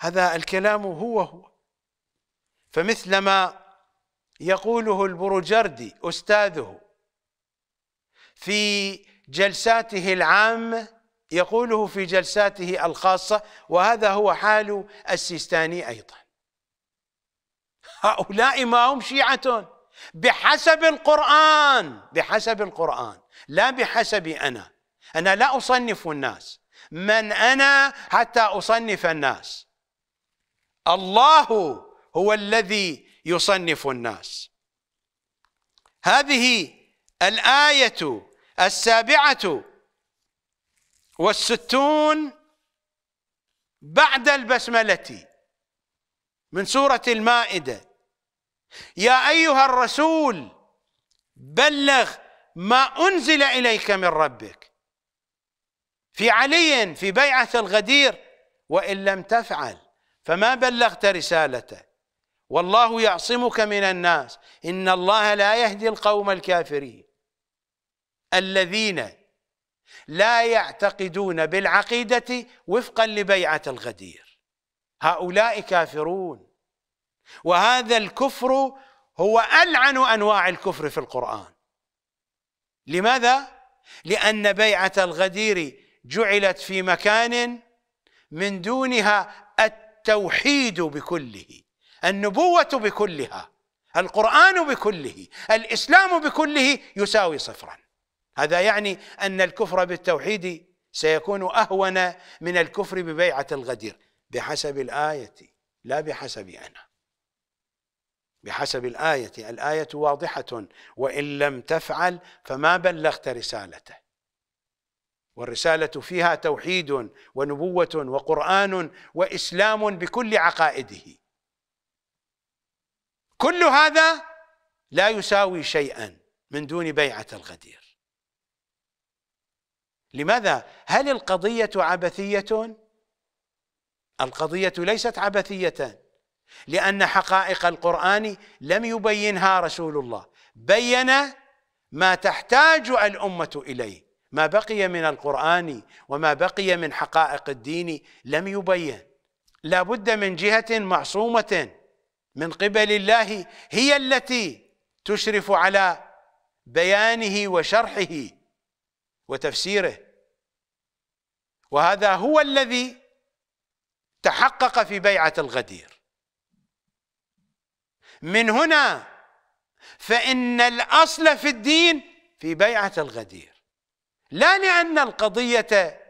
[SPEAKER 1] هذا الكلام هو هو فمثل ما يقوله البروجردي أستاذه في جلساته العامة يقوله في جلساته الخاصة وهذا هو حال السيستاني أيضا هؤلاء ما هم شيعة بحسب القرآن بحسب القرآن لا بحسب أنا أنا لا أصنف الناس من أنا حتى أصنف الناس الله هو الذي يصنف الناس هذه الآية السابعة والستون بعد البسملة من سورة المائدة يا أيها الرسول بلغ ما أنزل إليك من ربك في علي في بيعة الغدير وإن لم تفعل فما بلغت رسالته والله يعصمك من الناس إن الله لا يهدي القوم الكافرين الذين لا يعتقدون بالعقيدة وفقا لبيعة الغدير هؤلاء كافرون وهذا الكفر هو ألعن أنواع الكفر في القرآن لماذا؟ لأن بيعة الغدير جعلت في مكان من دونها التوحيد بكله النبوة بكلها القرآن بكله الإسلام بكله يساوي صفرا هذا يعني أن الكفر بالتوحيد سيكون أهون من الكفر ببيعة الغدير بحسب الآية لا بحسب أنا بحسب الآية الآية واضحة وإن لم تفعل فما بلغت رسالته والرسالة فيها توحيد ونبوة وقرآن وإسلام بكل عقائده كل هذا لا يساوي شيئا من دون بيعة الغدير لماذا؟ هل القضية عبثية؟ القضية ليست عبثية لأن حقائق القرآن لم يبينها رسول الله بين ما تحتاج الأمة إليه ما بقي من القرآن وما بقي من حقائق الدين لم يبين لا بد من جهة معصومة من قبل الله هي التي تشرف على بيانه وشرحه وتفسيره وهذا هو الذي تحقق في بيعة الغدير من هنا فإن الأصل في الدين في بيعة الغدير لا لأن القضية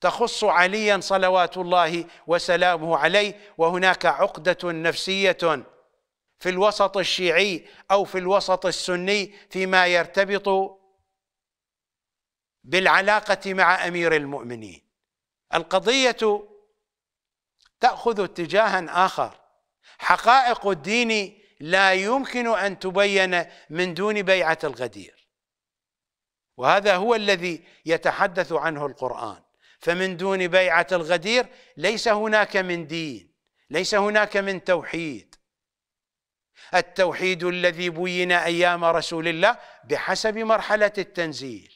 [SPEAKER 1] تخص عليا صلوات الله وسلامه عليه وهناك عقدة نفسية في الوسط الشيعي أو في الوسط السني فيما يرتبط بالعلاقة مع أمير المؤمنين القضية تأخذ اتجاها آخر حقائق الدين لا يمكن أن تبين من دون بيعة الغدير وهذا هو الذي يتحدث عنه القرآن فمن دون بيعة الغدير ليس هناك من دين ليس هناك من توحيد التوحيد الذي بين أيام رسول الله بحسب مرحلة التنزيل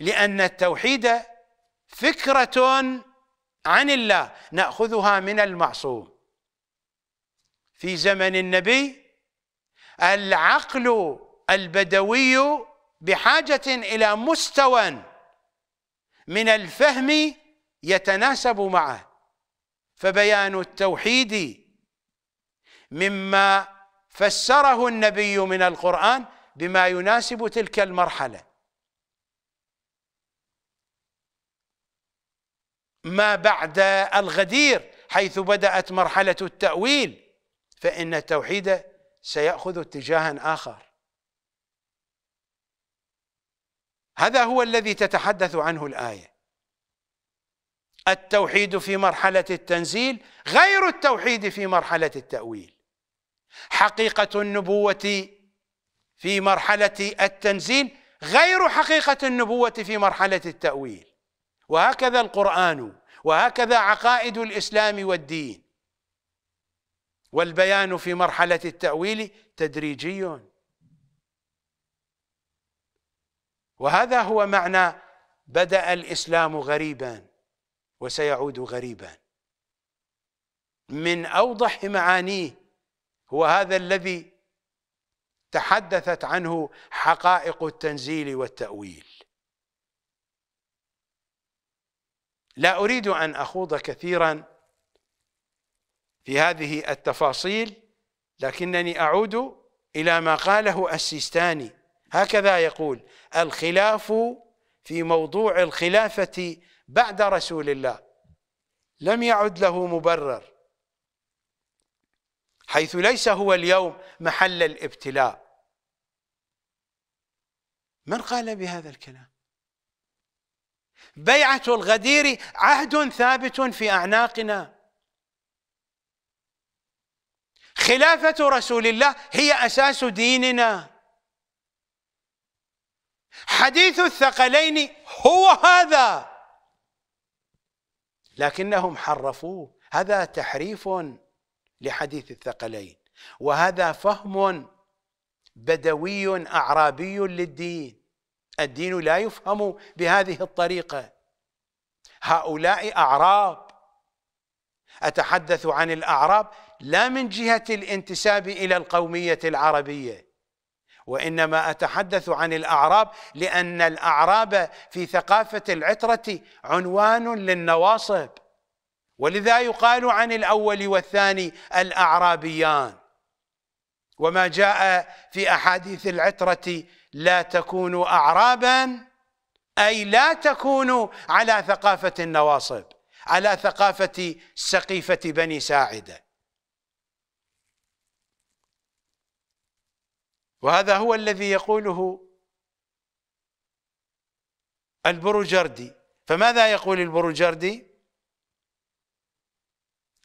[SPEAKER 1] لأن التوحيد فكرة عن الله نأخذها من المعصوم في زمن النبي العقل البدوي بحاجة إلى مستوى من الفهم يتناسب معه فبيان التوحيد مما فسره النبي من القرآن بما يناسب تلك المرحلة ما بعد الغدير حيث بدأت مرحلة التأويل فإن التوحيد سيأخذ اتجاها آخر هذا هو الذي تتحدث عنه الآية التوحيد في مرحلة التنزيل غير التوحيد في مرحلة التأويل حقيقة النبوة في مرحلة التنزيل غير حقيقة النبوة في مرحلة التأويل وهكذا القرآن وهكذا عقائد الإسلام والدين والبيان في مرحلة التأويل تدريجي وهذا هو معنى بدأ الإسلام غريبا وسيعود غريبا من أوضح معانيه هو هذا الذي تحدثت عنه حقائق التنزيل والتأويل لا أريد أن أخوض كثيرا في هذه التفاصيل لكنني أعود إلى ما قاله السيستاني هكذا يقول الخلاف في موضوع الخلافة بعد رسول الله لم يعد له مبرر حيث ليس هو اليوم محل الابتلاء من قال بهذا الكلام بيعة الغدير عهد ثابت في أعناقنا خلافة رسول الله هي أساس ديننا حديث الثقلين هو هذا لكنهم حرفوه هذا تحريف لحديث الثقلين وهذا فهم بدوي اعرابي للدين الدين لا يفهم بهذه الطريقه هؤلاء اعراب اتحدث عن الاعراب لا من جهه الانتساب الى القوميه العربيه وانما اتحدث عن الاعراب لان الاعراب في ثقافه العتره عنوان للنواصب ولذا يقال عن الاول والثاني الاعرابيان وما جاء في احاديث العتره لا تكونوا اعرابا اي لا تكونوا على ثقافه النواصب على ثقافه سقيفه بني ساعده وهذا هو الذي يقوله البروجردي فماذا يقول البروجردي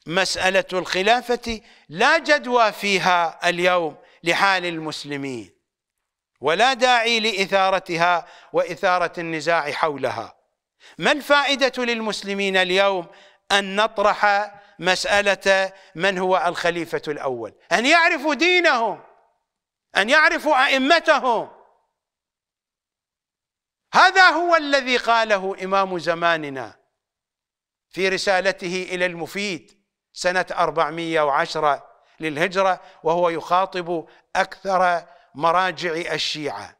[SPEAKER 1] مسألة الخلافة لا جدوى فيها اليوم لحال المسلمين ولا داعي لإثارتها وإثارة النزاع حولها ما الفائدة للمسلمين اليوم أن نطرح مسألة من هو الخليفة الأول أن يعرفوا دينهم ان يعرفوا ائمتهم هذا هو الذي قاله امام زماننا في رسالته الى المفيد سنه 410 للهجره وهو يخاطب اكثر مراجع الشيعه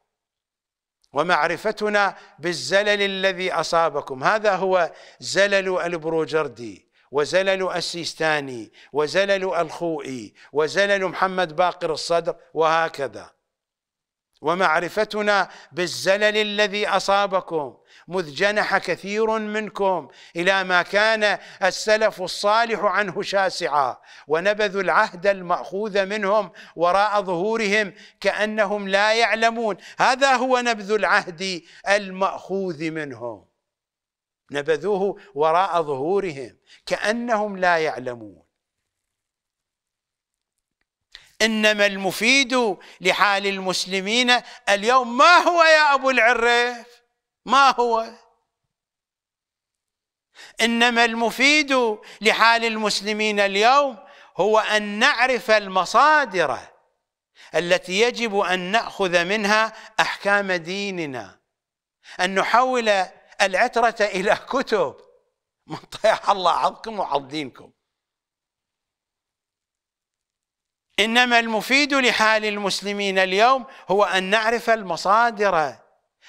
[SPEAKER 1] ومعرفتنا بالزلل الذي اصابكم هذا هو زلل البروجردي وزلل السيستاني وزلل الخوئي وزلل محمد باقر الصدر وهكذا ومعرفتنا بالزلل الذي أصابكم مذ جنح كثير منكم إلى ما كان السلف الصالح عنه شاسعا ونبذوا العهد المأخوذ منهم وراء ظهورهم كأنهم لا يعلمون هذا هو نبذ العهد المأخوذ منهم نبذوه وراء ظهورهم كانهم لا يعلمون انما المفيد لحال المسلمين اليوم ما هو يا ابو العريف ما هو انما المفيد لحال المسلمين اليوم هو ان نعرف المصادر التي يجب ان ناخذ منها احكام ديننا ان نحول العترة إلى كتب من طيح الله عظكم وعظ دينكم إنما المفيد لحال المسلمين اليوم هو أن نعرف المصادر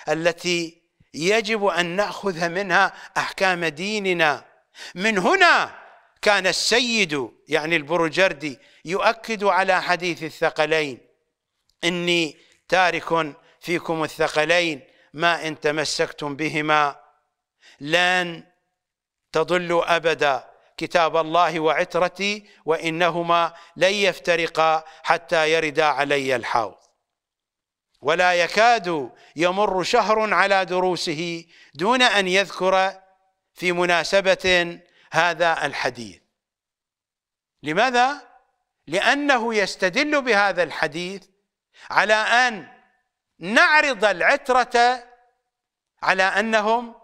[SPEAKER 1] التي يجب أن نأخذ منها أحكام ديننا من هنا كان السيد يعني البروجردي يؤكد على حديث الثقلين إني تارك فيكم الثقلين ما إن تمسكتم بهما لن تضلوا أبدا كتاب الله وعترتي وإنهما لن يفترقا حتى يردا علي الحوض ولا يكاد يمر شهر على دروسه دون أن يذكر في مناسبة هذا الحديث لماذا؟ لأنه يستدل بهذا الحديث على أن نعرض العترة على أنهم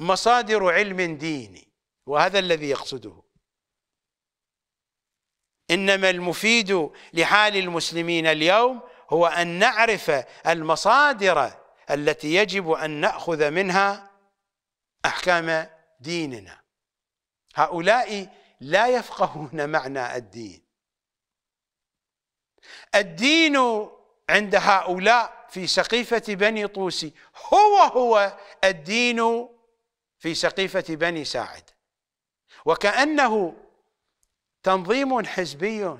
[SPEAKER 1] مصادر علم ديني وهذا الذي يقصده إنما المفيد لحال المسلمين اليوم هو أن نعرف المصادر التي يجب أن نأخذ منها أحكام ديننا هؤلاء لا يفقهون معنى الدين الدين عند هؤلاء في سقيفة بني طوسي هو هو الدين في سقيفة بني ساعد وكأنه تنظيم حزبي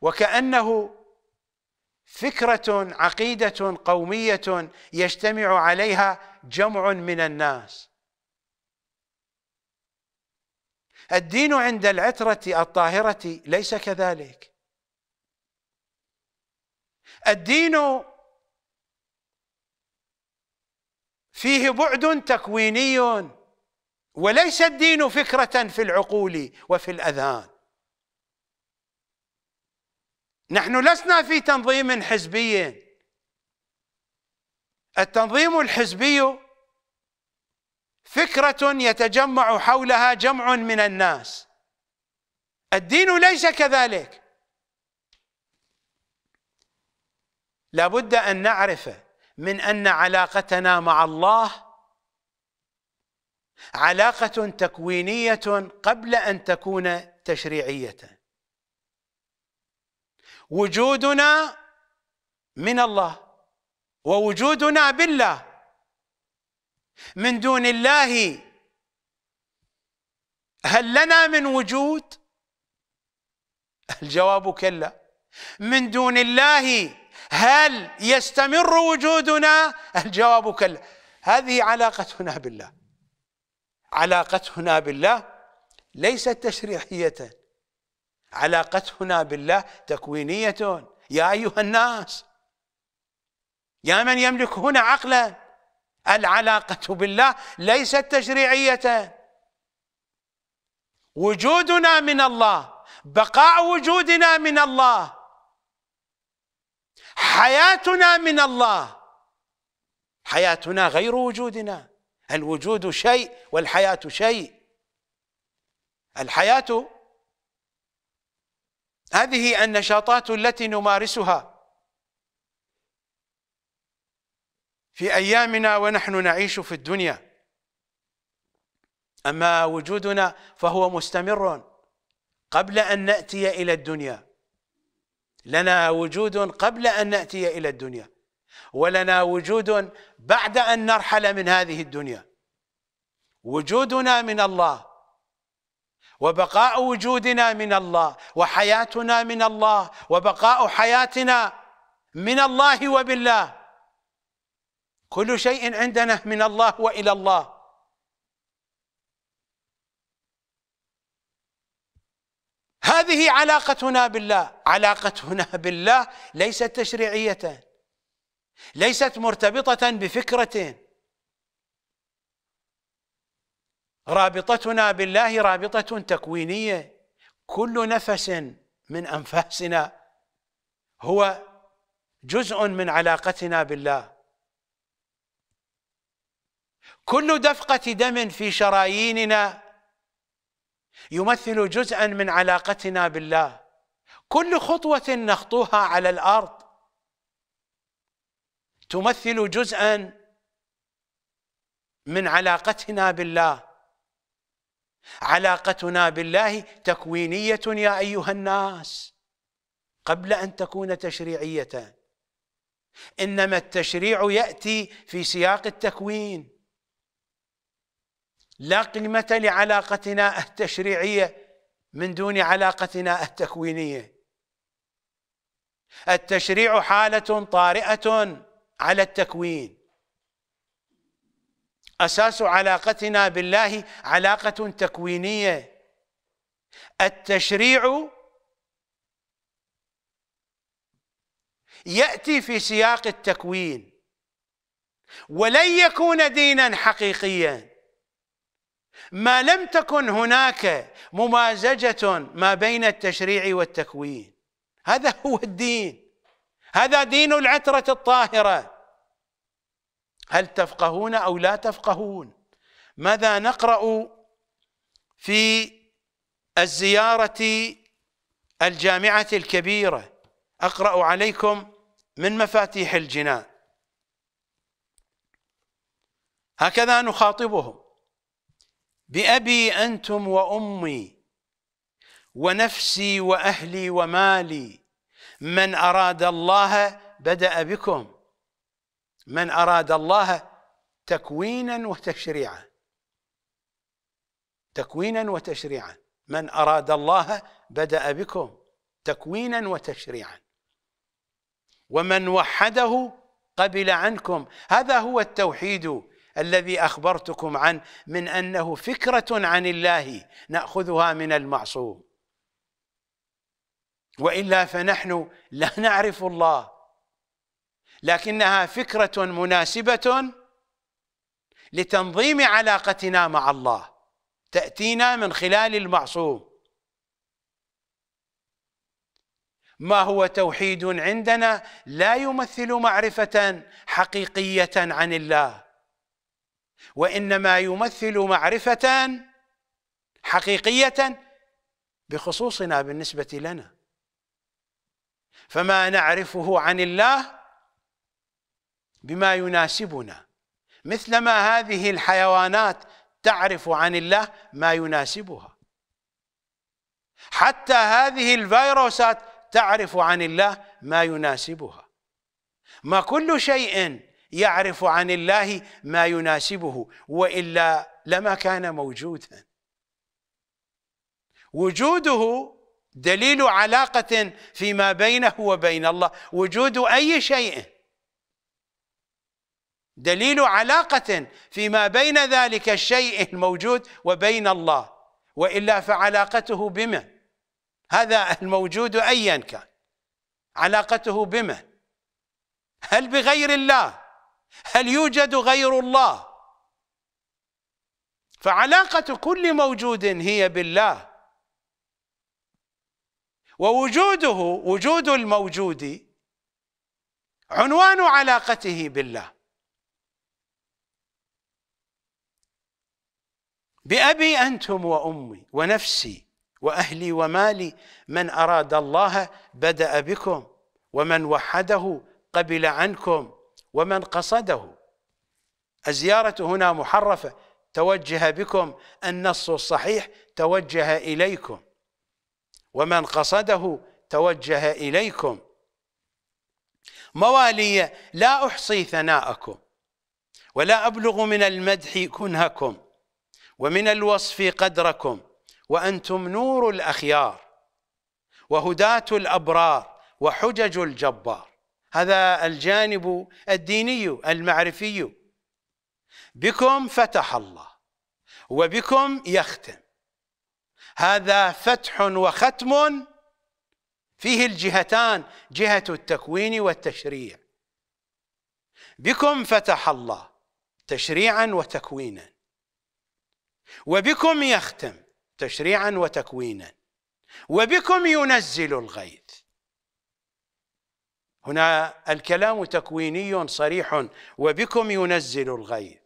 [SPEAKER 1] وكأنه فكرة عقيدة قومية يجتمع عليها جمع من الناس الدين عند العترة الطاهرة ليس كذلك الدين فيه بعد تكويني وليس الدين فكرة في العقول وفي الأذهان نحن لسنا في تنظيم حزبي التنظيم الحزبي فكرة يتجمع حولها جمع من الناس الدين ليس كذلك لابد ان نعرف من ان علاقتنا مع الله علاقه تكوينيه قبل ان تكون تشريعيه وجودنا من الله ووجودنا بالله من دون الله هل لنا من وجود الجواب كلا من دون الله هل يستمر وجودنا الجواب كلا هذه علاقتنا بالله علاقتنا بالله ليست تشريعيه علاقتنا بالله تكوينيه يا ايها الناس يا من يملكون عقلا العلاقه بالله ليست تشريعيه وجودنا من الله بقاء وجودنا من الله حياتنا من الله حياتنا غير وجودنا الوجود شيء والحياة شيء الحياة هذه النشاطات التي نمارسها في أيامنا ونحن نعيش في الدنيا أما وجودنا فهو مستمر قبل أن نأتي إلى الدنيا لنا وجود قبل أن نأتي إلى الدنيا ولنا وجود بعد أن نرحل من هذه الدنيا وجودنا من الله وبقاء وجودنا من الله وحياتنا من الله وبقاء حياتنا من الله وبالله كل شيء عندنا من الله وإلى الله هذه علاقتنا بالله علاقتنا بالله ليست تشريعية ليست مرتبطة بفكرة رابطتنا بالله رابطة تكوينية كل نفس من أنفاسنا هو جزء من علاقتنا بالله كل دفقة دم في شراييننا يمثل جزءا من علاقتنا بالله كل خطوه نخطوها على الارض تمثل جزءا من علاقتنا بالله علاقتنا بالله تكوينيه يا ايها الناس قبل ان تكون تشريعيه انما التشريع ياتي في سياق التكوين لا قيمة لعلاقتنا التشريعية من دون علاقتنا التكوينية التشريع حالة طارئة على التكوين أساس علاقتنا بالله علاقة تكوينية التشريع يأتي في سياق التكوين ولن يكون دينا حقيقيا ما لم تكن هناك ممازجة ما بين التشريع والتكوين هذا هو الدين هذا دين العترة الطاهرة هل تفقهون أو لا تفقهون ماذا نقرأ في الزيارة الجامعة الكبيرة أقرأ عليكم من مفاتيح الجنان هكذا نخاطبهم بأبي أنتم وأمي ونفسي وأهلي ومالي من أراد الله بدأ بكم من أراد الله تكوينا وتشريعا تكوينا وتشريعا من أراد الله بدأ بكم تكوينا وتشريعا ومن وحده قبل عنكم هذا هو التوحيد الذي اخبرتكم عنه من انه فكره عن الله ناخذها من المعصوم والا فنحن لا نعرف الله لكنها فكره مناسبه لتنظيم علاقتنا مع الله تاتينا من خلال المعصوم ما هو توحيد عندنا لا يمثل معرفه حقيقيه عن الله وانما يمثل معرفه حقيقيه بخصوصنا بالنسبه لنا فما نعرفه عن الله بما يناسبنا مثلما هذه الحيوانات تعرف عن الله ما يناسبها حتى هذه الفيروسات تعرف عن الله ما يناسبها ما كل شيء يعرف عن الله ما يناسبه والا لما كان موجودا وجوده دليل علاقه فيما بينه وبين الله وجود اي شيء دليل علاقه فيما بين ذلك الشيء الموجود وبين الله والا فعلاقته بمن هذا الموجود ايا كان علاقته بمن هل بغير الله هل يوجد غير الله فعلاقة كل موجود هي بالله ووجوده وجود الموجود عنوان علاقته بالله بأبي أنتم وأمي ونفسي وأهلي ومالي من أراد الله بدأ بكم ومن وحده قبل عنكم ومن قصده الزيارة هنا محرفة توجه بكم النص الصحيح توجه إليكم ومن قصده توجه إليكم موالي لا أحصي ثناءكم ولا أبلغ من المدح كنهكم ومن الوصف قدركم وأنتم نور الأخيار وهداة الأبرار وحجج الجبار هذا الجانب الديني المعرفي بكم فتح الله وبكم يختم هذا فتح وختم فيه الجهتان جهة التكوين والتشريع بكم فتح الله تشريعا وتكوينا وبكم يختم تشريعا وتكوينا وبكم ينزل الغيث هنا الكلام تكويني صريح وبكم ينزل الغيث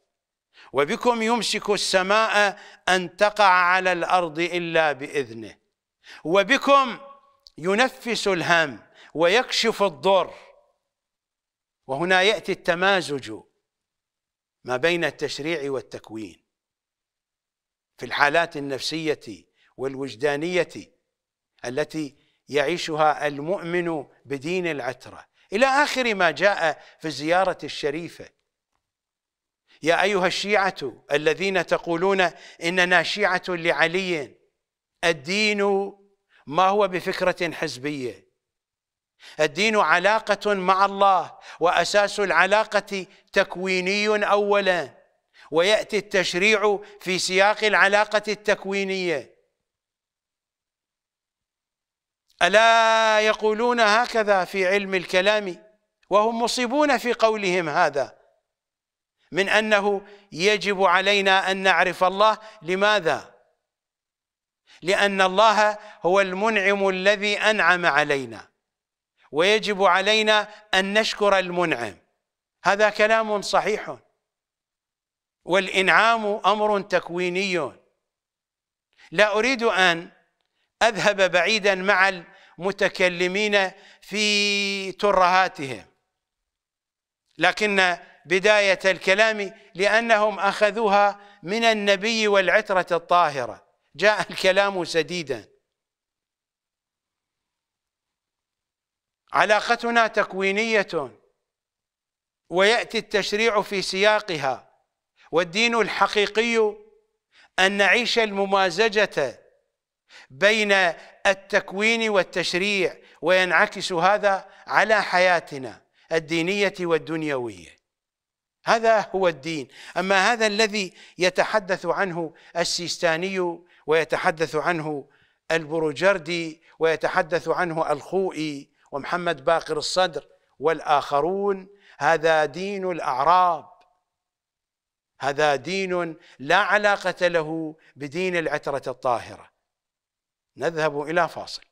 [SPEAKER 1] وبكم يمسك السماء أن تقع على الأرض إلا بإذنه وبكم ينفس الهم ويكشف الضر وهنا يأتي التمازج ما بين التشريع والتكوين في الحالات النفسية والوجدانية التي يعيشها المؤمن بدين العترة إلى آخر ما جاء في الزيارة الشريفة يا أيها الشيعة الذين تقولون إننا شيعة لعلي الدين ما هو بفكرة حزبية الدين علاقة مع الله وأساس العلاقة تكويني أولا ويأتي التشريع في سياق العلاقة التكوينية ألا يقولون هكذا في علم الكلام وهم مصيبون في قولهم هذا من أنه يجب علينا أن نعرف الله لماذا؟ لأن الله هو المنعم الذي أنعم علينا ويجب علينا أن نشكر المنعم هذا كلام صحيح والإنعام أمر تكويني لا أريد أن أذهب بعيدا مع متكلمين في ترهاتهم لكن بداية الكلام لأنهم أخذوها من النبي والعترة الطاهرة جاء الكلام سديدا علاقتنا تكوينية ويأتي التشريع في سياقها والدين الحقيقي أن نعيش الممازجة بين التكوين والتشريع وينعكس هذا على حياتنا الدينية والدنيوية هذا هو الدين أما هذا الذي يتحدث عنه السيستاني ويتحدث عنه البروجردي ويتحدث عنه الخوئي ومحمد باقر الصدر والآخرون هذا دين الأعراب هذا دين لا علاقة له بدين العترة الطاهرة نذهب إلى فاصل